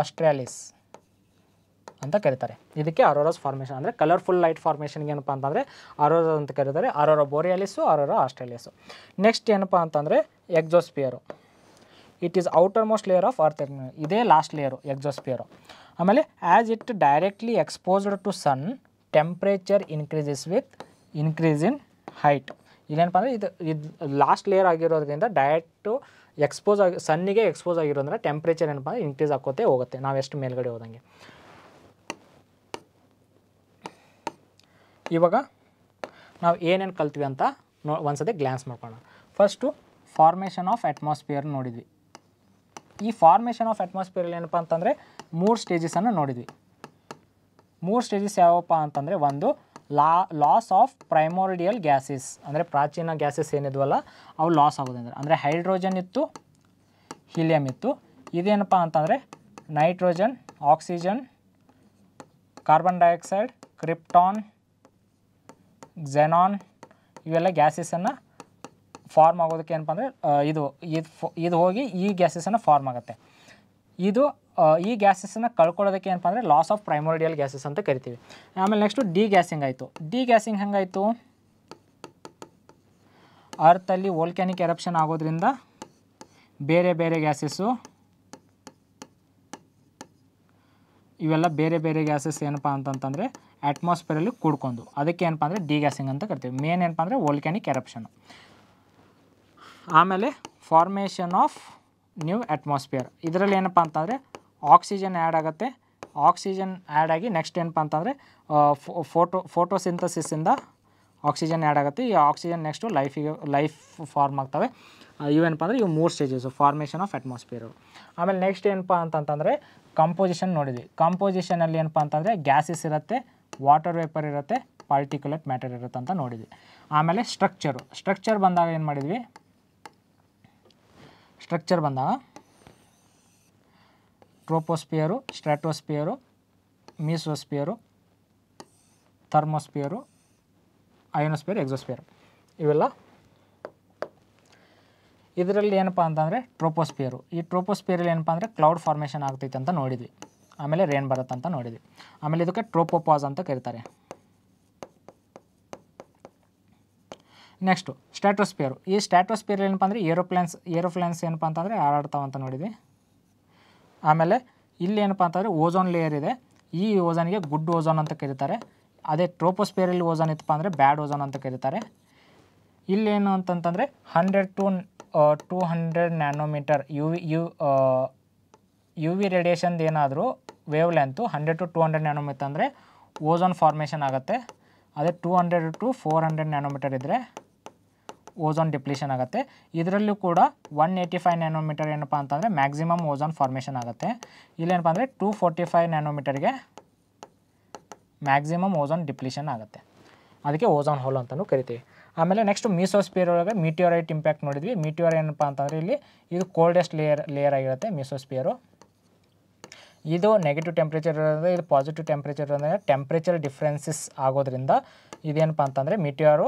ಆಸ್ಟ್ರೇಲಿಸ್ ಅಂತ ಕರೀತಾರೆ ಇದಕ್ಕೆ ಅರೋರಾಸ್ ಫಾರ್ಮೇಷನ್ ಅಂದರೆ ಕಲರ್ಫುಲ್ ಲೈಟ್ ಫಾರ್ಮೇಷನ್ಗೆ ಏನಪ್ಪ ಅಂತಂದರೆ ಅರೋರಾ ಅಂತ ಕರೀತಾರೆ aurora borealis aurora australis next ಏನಪ್ಪ ಅಂತಂದರೆ exosphere it is outermost layer of earth ಇದೇ ಲಾಸ್ಟ್ ಲೇಯರು ಎಕ್ಸೋಸ್ಪಿಯರು ಆಮೇಲೆ as it directly exposed to sun temperature increases with increase in height ಇಲ್ಲೇನಪ್ಪ ಅಂದರೆ ಇದು ಇದು ಲಾಸ್ಟ್ ಲೇಯರ್ ಆಗಿರೋದ್ರಿಂದ ಡೈರೆಕ್ಟು ಎಕ್ಸ್ಪೋಸ್ ಆಗಿ ಸನ್ನಿಗೆ ಎಕ್ಸ್ಪೋಸ್ ಆಗಿರೋದ್ರೆ ಟೆಂಪ್ರೇಚರ್ ಏನಪ್ಪ ಅಂದರೆ ಇನ್ಕ್ರೀಸ್ ಆಕೋತೆ ಹೋಗುತ್ತೆ ನಾವು ಎಷ್ಟು ಮೇಲ್ಗಡೆ ಹೋದಂಗೆ ಇವಾಗ ನಾವು ಏನೇನು ಕಲ್ತೀವಿ ಅಂತ ನೋ ಒಂದ್ಸತಿ ಗ್ಲ್ಯಾನ್ಸ್ ಮಾಡ್ಕೊಳ್ಳೋಣ ಫಸ್ಟು ಫಾರ್ಮೇಷನ್ ಆಫ್ ಅಟ್ಮಾಸ್ಫಿಯರ್ ನೋಡಿದ್ವಿ ಈ ಫಾರ್ಮೇಷನ್ ಆಫ್ ಅಟ್ಮಾಸ್ಫಿಯರ್ ಏನಪ್ಪ ಅಂತಂದರೆ ಮೂರು ಸ್ಟೇಜಸನ್ನು ನೋಡಿದ್ವಿ ಮೂರು ಸ್ಟೇಜಸ್ ಯಾವಪ್ಪ ಅಂತಂದರೆ ಒಂದು ಲಾ ಲಾಸ್ ಆಫ್ ಪ್ರೈಮೋರಿಡಿಯಲ್ ಗ್ಯಾಸಸ್ ಅಂದರೆ ಪ್ರಾಚೀನ ಗ್ಯಾಸಸ್ ಏನಿದ್ವಲ್ಲ ಅವು ಲಾಸ್ ಆಗೋದಂದ್ರೆ ಅಂದರೆ ಹೈಡ್ರೋಜನ್ ಇತ್ತು ಹೀಲಿಯಂ ಇತ್ತು ಇದೇನಪ್ಪ ಅಂತಂದರೆ nitrogen oxygen carbon dioxide krypton xenon ಇವೆಲ್ಲ ಗ್ಯಾಸಸನ್ನು ಫಾರ್ಮ್ ಆಗೋದಕ್ಕೆ ಏನಪ್ಪ ಅಂದರೆ ಇದು ಇದು ಇದು ಹೋಗಿ ಈ ಗ್ಯಾಸಸನ್ನು ಫಾರ್ಮ್ ಆಗುತ್ತೆ ಇದು ಈ ಗ್ಯಾಸಸ್ಸನ್ನು ಕಳ್ಕೊಳ್ಳೋದಕ್ಕೆ ಏನಪ್ಪ ಅಂದರೆ ಲಾಸ್ ಆಫ್ ಪ್ರೈಮೋರಿಯಲ್ ಗ್ಯಾಸಸ್ ಅಂತ ಕರಿತೀವಿ ಆಮೇಲೆ ನೆಕ್ಸ್ಟು ಡಿ ಗ್ಯಾಸಿಂಗ್ ಆಯಿತು ಡಿ ಗ್ಯಾಸಿಂಗ್ ಹೆಂಗಾಯಿತು ಅರ್ಥಲ್ಲಿ ವೋಲ್ಕ್ಯಾನಿಕ್ ಎರಪ್ಷನ್ ಆಗೋದ್ರಿಂದ ಬೇರೆ ಬೇರೆ ಗ್ಯಾಸಸ್ಸು ಇವೆಲ್ಲ ಬೇರೆ ಬೇರೆ ಗ್ಯಾಸಸ್ ಏನಪ್ಪ ಅಂತಂತಂದರೆ ಅಟ್ಮಾಸ್ಫಿಯರಲ್ಲಿ ಕೂಡ್ಕೊಂಡು ಅದಕ್ಕೆ ಏನಪ್ಪ ಅಂದರೆ ಡಿ ಗ್ಯಾಸಿಂಗ್ ಅಂತ ಕರಿತೀವಿ ಮೇನ್ ಏನಪ್ಪ ಅಂದರೆ ವೋಲ್ಕ್ಯಾನಿಕ್ ಎರಪ್ಷನ್ ಆಮೇಲೆ ಫಾರ್ಮೇಷನ್ ಆಫ್ ನ್ಯೂ ಅಟ್ಮಾಸ್ಫಿಯರ್ ಇದರಲ್ಲಿ ಏನಪ್ಪ ಅಂತಂದರೆ ಆಕ್ಸಿಜನ್ ಆ್ಯಡ್ ಆಗುತ್ತೆ ಆಕ್ಸಿಜನ್ ಆ್ಯಡ್ ಆಗಿ ನೆಕ್ಸ್ಟ್ ಏನಪ್ಪ ಅಂತಂದರೆ ಫೋಟೋ ಸಿಂಥಸಿಸಿಂದ ಆಕ್ಸಿಜನ್ ಆ್ಯಡ್ ಆಗುತ್ತೆ ಈ ಆಕ್ಸಿಜನ್ ನೆಕ್ಸ್ಟು ಲೈಫಿಗೆ ಲೈಫ್ ಫಾರ್ಮ್ ಆಗ್ತವೆ ಇವೇನಪ್ಪ ಅಂದರೆ ಇವು ಮೂರು ಸ್ಟೇಜಸ್ಸು ಫಾರ್ಮೇಷನ್ ಆಫ್ ಅಟ್ಮಾಸ್ಫಿಯರು ಆಮೇಲೆ ನೆಕ್ಸ್ಟ್ ಏನಪ್ಪ ಅಂತಂತಂದರೆ ಕಂಪೋಸಿಷನ್ ನೋಡಿದ್ವಿ ಕಂಪೋಸಿಷನಲ್ಲಿ ಏನಪ್ಪ ಅಂತಂದರೆ ಗ್ಯಾಸಸ್ ಇರುತ್ತೆ ವಾಟರ್ ವೇಪರ್ ಇರುತ್ತೆ ಪಾರ್ಟಿಕ್ಯುಲೇಟ್ ಮ್ಯಾಟರ್ ಇರುತ್ತೆ ಅಂತ ನೋಡಿದ್ವಿ ಆಮೇಲೆ ಸ್ಟ್ರಕ್ಚರು ಸ್ಟ್ರಕ್ಚರ್ ಬಂದಾಗ ಏನು ಮಾಡಿದ್ವಿ ಸ್ಟ್ರಕ್ಚರ್ ಬಂದ troposphere stratosphere mesosphere thermosphere ionosphere exosphere ಇವೆಲ್ಲ ಇದರಲ್ಲಿ ಏನಪ್ಪ ಅಂತಂದರೆ ಟ್ರೋಪೋಸ್ಪಿಯರು ಈ ಟ್ರೋಪೋಸ್ಪಿಯರಲ್ಲಿ ಏನಪ್ಪ ಅಂದರೆ ಕ್ಲೌಡ್ ಫಾರ್ಮೇಷನ್ ಆಗ್ತೈತೆ ಅಂತ ನೋಡಿದ್ವಿ ಆಮೇಲೆ ರೇನ್ ಬರುತ್ತೆ ಅಂತ ನೋಡಿದ್ವಿ ಆಮೇಲೆ ಇದಕ್ಕೆ ಟ್ರೋಪೋಪಾಸ್ ಅಂತ ಕರೀತಾರೆ ನೆಕ್ಸ್ಟು ಸ್ಟ್ಯಾಟೋಸ್ಪಿಯರು ಈ ಸ್ಟ್ಯಾಟೋಸ್ಪಿಯರ್ ಏನಪ್ಪ ಅಂದರೆ ಏರೋಪ್ಲೇನ್ಸ್ ಏರೋಪ್ಲೇನ್ಸ್ ಏನಪ್ಪ ಅಂತಂದರೆ ಅಂತ ನೋಡಿದ್ವಿ ಆಮೇಲೆ ಇಲ್ಲಿ ಏನಪ್ಪ ಅಂತಂದರೆ ಓಝೋನ್ ಲೇಯರ್ ಇದೆ ಈ ಓಝೋನಿಗೆ ಗುಡ್ ಓಝೋನ್ ಅಂತ ಕರೀತಾರೆ ಅದೇ ಟ್ರೋಪೋಸ್ಪಿಯರಲ್ಲಿ ಓಝೋನ್ ಇತ್ತಪ್ಪ ಅಂದರೆ ಬ್ಯಾಡ್ ಓಝೋನ್ ಅಂತ ಕರೀತಾರೆ ಇಲ್ಲೇನು ಅಂತಂತಂದರೆ hundred to two hundred nanometer U V U U V ರೇಡಿಯೇಷನ್ದು ಏನಾದರೂ wave length hundred to two hundred nanometer ಅಂದರೆ ಓಝೋನ್ ಫಾರ್ಮೇಷನ್ ಆಗುತ್ತೆ ಅದೇ two hundred to four hundred nanometer ಇದ್ದರೆ ಓಝೋನ್ ಡಿಪ್ಲೀಷನ್ ಆಗುತ್ತೆ ಇದರಲ್ಲೂ ಕೂಡ ಒನ್ ಏಯ್ಟಿ ಫೈವ್ ನ್ಯಾನೋಮೀಟರ್ ಏನಪ್ಪ ಅಂತಂದರೆ ಮ್ಯಾಕ್ಸಿಮಮ್ ಓಝೋನ್ ಫಾರ್ಮೇಷನ್ ಆಗುತ್ತೆ ಇಲ್ಲೇನಪ್ಪ ಅಂದರೆ ಟೂ ಫೋರ್ಟಿ ಫೈವ್ ನ್ಯಾನೋಮೀಟರ್ಗೆ ಮ್ಯಾಕ್ಸಿಮಮ್ ಓಝೋನ್ ಡಿಪ್ಲೀಷನ್ ಆಗುತ್ತೆ ಅದಕ್ಕೆ ಓಝೋನ್ ಹೋಲ್ ಅಂತಲೂ ಕರಿತೀವಿ ಆಮೇಲೆ ನೆಕ್ಸ್ಟ್ ಮೀಸೋಸ್ಪಿಯರ್ ಒಳಗೆ ಮೀಟಿಯೋರೈಟ್ ಇಂಪ್ಯಾಕ್ಟ್ ನೋಡಿದ್ವಿ ಮೀಟಿಯೋರ್ ಏನಪ್ಪ ಅಂತಂದರೆ ಇಲ್ಲಿ ಇದು ಕೋಲ್ಡೆಸ್ಟ್ ಲೇಯರ್ ಲೇಯರ್ ಆಗಿರುತ್ತೆ ಮೀಸೋಸ್ಪಿಯರು ಇದು ನೆಗೆಟಿವ್ ಟೆಂಪ್ರೇಚರ್ ಇರೋದ್ರಿಂದ ಇದು ಪಾಸಿಟಿವ್ ಟೆಂಪ್ರೇಚರ್ ಅಂದರೆ ಟೆಂಪ್ರೇಚರ್ ಡಿಫ್ರೆನ್ಸಸ್ ಆಗೋದ್ರಿಂದ ಇದೇನಪ್ಪ ಅಂತಂದರೆ ಮೀಟಿಯೋರು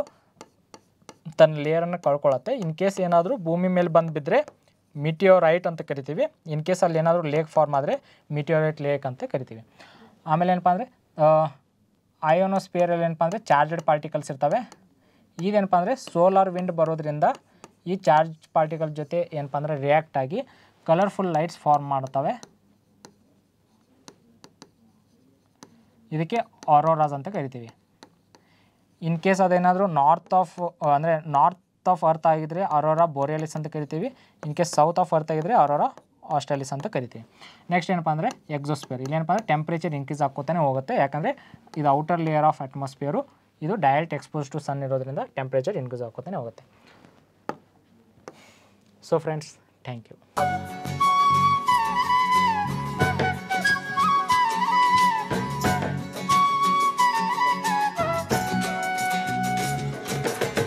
ತನ್ನ ಲೇಯರನ್ನು ಕಳ್ಕೊಳ್ಳುತ್ತೆ ಇನ್ ಕೇಸ್ ಏನಾದರೂ ಭೂಮಿ ಮೇಲೆ ಬಂದು ಬಂದುಬಿದ್ರೆ ರೈಟ್ ಅಂತ ಕರಿತೀವಿ ಇನ್ ಕೇಸ್ ಅಲ್ಲಿ ಏನಾದರೂ ಲೇಕ್ ಫಾರ್ಮ್ ಆದರೆ ಮಿಟಿಯೋರೈಟ್ ಲೇಕ್ ಅಂತ ಕರಿತೀವಿ ಆಮೇಲೆ ಏನಪ್ಪ ಅಂದರೆ ಅಯೋನೋಸ್ಪಿಯರಲ್ಲಿ ಏನಪ್ಪ ಅಂದರೆ ಚಾರ್ಜಡ್ ಪಾರ್ಟಿಕಲ್ಸ್ ಇರ್ತವೆ ಇದೇನಪ್ಪ ಅಂದರೆ ಸೋಲಾರ್ ವಿಂಡ್ ಬರೋದ್ರಿಂದ ಈ ಚಾರ್ಜ್ ಪಾರ್ಟಿಕಲ್ ಜೊತೆ ಏನಪ್ಪ ಅಂದರೆ ರಿಯಾಕ್ಟ್ ಆಗಿ ಕಲರ್ಫುಲ್ ಲೈಟ್ಸ್ ಫಾರ್ಮ್ ಮಾಡ್ತವೆ ಇದಕ್ಕೆ ಆರೋರಾಸ್ ಅಂತ ಕರಿತೀವಿ ಇನ್ ಕೇಸ್ ಅದೇನಾದರೂ ನಾರ್ತ್ ಆಫ್ ಅಂದರೆ ನಾರ್ತ್ ಆಫ್ ಅರ್ತ್ ಆಗಿದ್ದರೆ ಅರೋರಾ ಬೋರಿಯಾಲಿಸ್ ಅಂತ ಕರಿತೀವಿ in case south of earth ಆಗಿದ್ದರೆ ಅರೋರಾ ಆಸ್ಟ್ರೇಲಿಸ್ ಅಂತ ಕರಿತೀವಿ ನೆಕ್ಸ್ಟ್ ಏನಪ್ಪ ಅಂದರೆ ಎಕ್ಸೋಸ್ಪಿಯರ್ ಇಲ್ಲೇನಪ್ಪ ಅಂದರೆ ಟೆಂಪ್ರೇಚರ್ ಇನ್ಕ್ರೀಸ್ ಆಗೋತಾನೆ ಹೋಗುತ್ತೆ ಯಾಕಂದರೆ ಇದು ಔಟರ್ ಲೇಯರ್ ಆಫ್ ಅಟ್ಮಾಸ್ಫಿಯರು ಇದು ಡೈರೆಕ್ಟ್ ಎಕ್ಸ್ಪೋಸ್ ಟು ಸನ್ ಇರೋದ್ರಿಂದ ಟೆಂಪ್ರೇಚರ್ ಇನ್ಕ್ರೀಸ್ ಆಗೋತಾನೆ ಹೋಗುತ್ತೆ ಸೊ ಫ್ರೆಂಡ್ಸ್ ಥ್ಯಾಂಕ್ ಯು